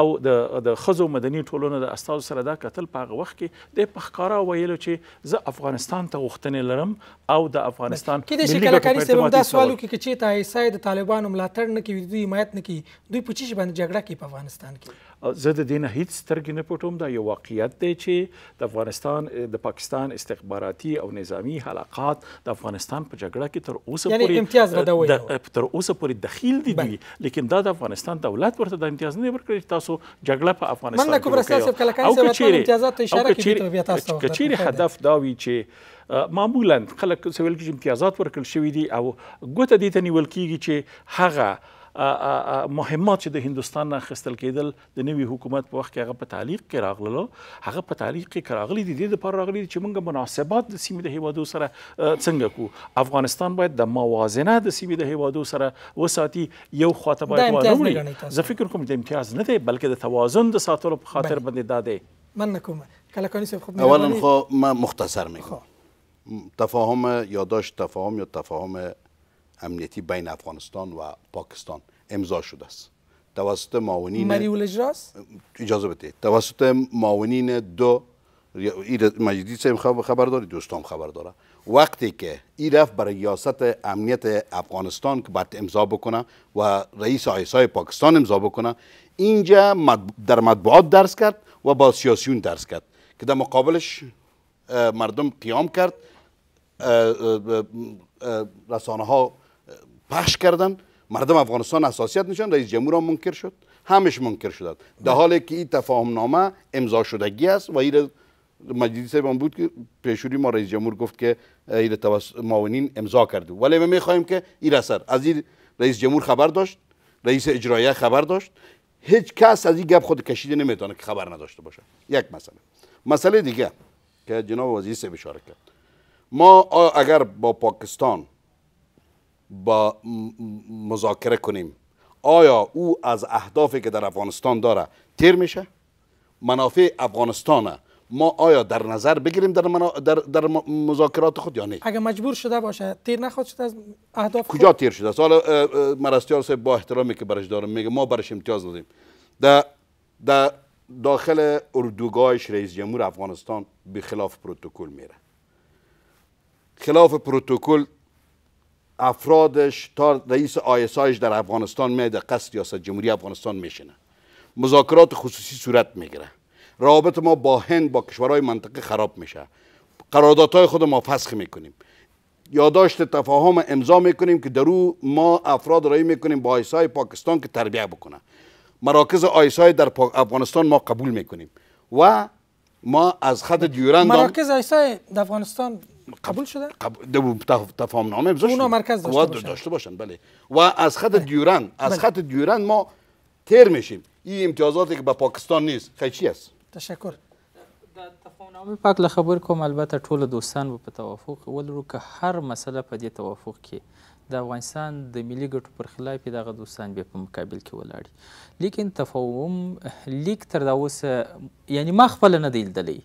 او د د خزو مدني ټولنو د استاد سره دا کتل په هغه وخت کې د پخکارا ویلو چې زه افغانستان ته غوښتنې لرم او د افغانستان کې د شکلکاري سبب دا سوالو کې چې تا ایسای د طالبانو ملاتړ نه کوي دوی حمایت نه کوي دوی په چی باندې جګړه کوي په افغانستان کې زه د دینه هیڅ سترګې نه پټوم دا یو واقعیت دی چې د افغانستان د پاکستان استخباراتي او نظامی حلقات د افغانستان په جګړه کې تر اوسه پورې یعنی امتیاز ردوي تر اوسه پورې دخیل دي دي لیکن دا د افغانستان دولت ورته د امتیاز نه ورکړي تاسو جګړه په افغانستان کې وکړي او کچېره امتیازات اشاره کوي تاسو کچېره هدف دا وی چې معمولا خلک سویل کې امتیازات ورکړل شوي دي او ګوته دي ته نیول کیږي چې هغه مهمات چې د هندستان نه خستل کېدل د نوي حکومت په وخت کې هغه په تعلیق کې راغله هغه په تعلیق کې راغلي دي د لپاره راغلي چې موږ مناسبات د سیمې د هیوادو سره څنګه کو افغانستان باید د موازنه د سیمې د هیوادو سره وساتي یو خاطه باید وروړي زه فکر کوم د امتیاز نه دی بلکې د توازن د ساتلو په خاطر باندې داده من نکوم کلکانی صاحب خب اولا خب من مختصر میگم تفاهم یادداشت تفاهم یا تفاهم امنیتی بین افغانستان و پاکستان امضا شده است توسط معاونین مریول اجراس اجازه بده توسط معاونین دو مجدی سیم خب- خبر داری دوستام خبر داره وقتی که ای رفت برای ریاست امنیت افغانستان که بعد امضا بکنه و رئیس آیسای پاکستان امضا بکنه اینجا در مطبوعات درس کرد و با سیاسیون درس کرد که در مقابلش مردم قیام کرد رسانه ها پخش کردن مردم افغانستان اساسیت نشان رئیس جمهور هم منکر شد همش منکر شد در حالی که این تفاهم نامه امضا شدگی است و این مجلس هم بود که پیشوری ما رئیس جمهور گفت که این معاونین امضا کردیم ولی ما میخوایم که این اثر از این رئیس جمهور خبر داشت رئیس اجرایی خبر داشت هیچ کس از این گپ خود کشیده نمیتونه که خبر نداشته باشه یک مسئله مسئله دیگه که جناب وزیر سه کرد ما اگر با پاکستان با مذاکره کنیم آیا او از اهدافی که در افغانستان داره تیر میشه منافع افغانستانه ما آیا در نظر بگیریم در, در, مذاکرات خود یا نه اگر مجبور شده باشه تیر نخواد شده از اهداف کجا تیر شده حالا مرستیار صاحب با احترامی که برش دارم میگه ما برش امتیاز دادیم در داخل اردوگاهش رئیس جمهور افغانستان به خلاف پروتکل میره خلاف پروتکل افرادش تا رئیس آیسایش در افغانستان میده قصد ریاست جمهوری افغانستان میشینه مذاکرات خصوصی صورت میگیره رابط ما با هند با کشورهای منطقه خراب میشه قراردادهای خود ما فسخ میکنیم یادداشت تفاهم امضا میکنیم که در ما افراد رای میکنیم با آیسای پاکستان که تربیه بکنه مراکز آیسای در افغانستان ما قبول میکنیم و ما از خط دیورند مراکز آیسای در افغانستان قبول شده قبول تفاهم نامه بزشت اونا مرکز داشته, داشته باشن. داشته باشن بله و از خط دیورن از بله. خط دیورن ما تر میشیم این امتیازاتی که به پاکستان نیست خیچی است تشکر د تفاهمنامه پاکله خبر کوم البته ټول دوستان په توافق ولرو که هر مسله په دې توافق کې د افغانستان د ملي ګټو پر خلاف دغه دوستان بیا په مقابل کې ولاړي لیکن تفاهم لیک تر دا اوسه یعنی ما خپله نه دی لیدلی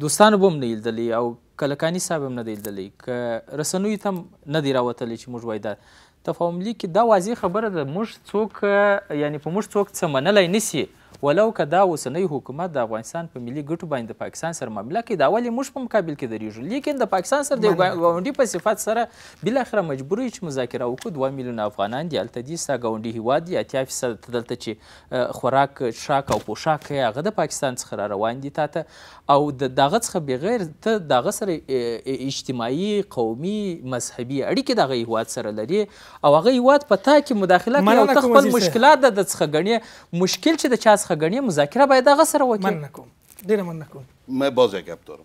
دوستانو به هم نه لیدلی او کلکاني صاحب هم نه دی لیدلی که رسنیو ته هم نه دی راوتلی چې موږ وایي دا تفاهم لیک دا واضح خبره ده موږ څوک یعنی په موږ څوک څه منلی نسي ولو که دا اوسنی حکومت د افغانستان په ملي ګټو باندې د پاکستان سره معامله کوي دا ولې موږ په مقابل کې درېږو لیکن د پاکستان سره د ګاونډي په صفت سره بلاخره مجبور یو چې مذاکره وکړو دوه میلیونه افغانان دي هلته دي ستا ګاونډي هیواد دي اتیا فیصده دلته چې خوراک شاک او پوشاک یې هغه د پاکستان څخه را روان دي تاته او د دغه څخه بغیر ته دغه سره اجتماعي قومي مذهبي اړیکې دغه هیواد سره لري او هغه هیواد په تا کې مداخله کوي او ته خپل مشکلات د څخه ګڼې مشکل چې د چا څخه برخه مذاکره باید هغه سره وکړي من من باز گپ دارم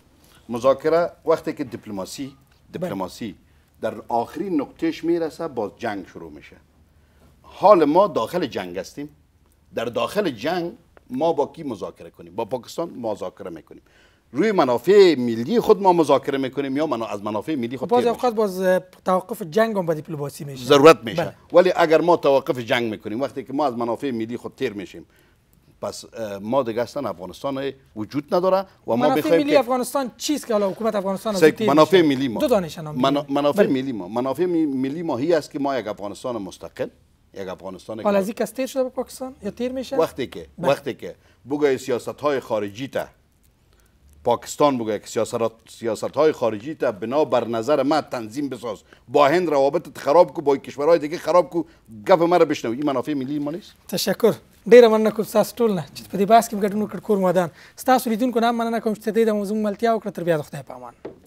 مذاکره وقتی که دیپلماسی دیپلماسی در آخرین نقطهش میرسه باز جنگ شروع میشه حال ما داخل جنگ هستیم در داخل جنگ ما با کی مذاکره کنیم با پاکستان مذاکره میکنیم روی منافع ملی خود ما مذاکره میکنیم یا منا... از منافع ملی خود باز اوقات باز توقف جنگ هم با دیپلماسی میشه ضرورت میشه بله. ولی اگر ما توقف جنگ میکنیم وقتی که ما از منافع ملی خود تیر میشیم پس ما دیگه افغانستان وجود نداره و ما منافع ملی افغانستان چیست که حالا حکومت افغانستان منافع ملی ما دو دانش منافع بله. ملی ما منافع ملی ما هی است که ما یک افغانستان مستقل یک افغانستان حالا از کس تیر شده به پاکستان یا تیر میشه وقتی که بله. وقتی که بگه سیاست های خارجی تا پاکستان بگه که سیاست, سیاست های خارجی تا بنا بر نظر ما تنظیم بساز با هند روابط خراب کو با کشورهای دیگه خراب کو گپ ما رو بشنو این منافع ملی ما نیست تشکر ډیره مننه کوم تاسو ټول نه چې په دې باس کې ګډون وکړ کور مودان تاسو لیدونکو نه مننه کوم چې دې د موضوع ملتیا وکړه تر بیا د خدای په امان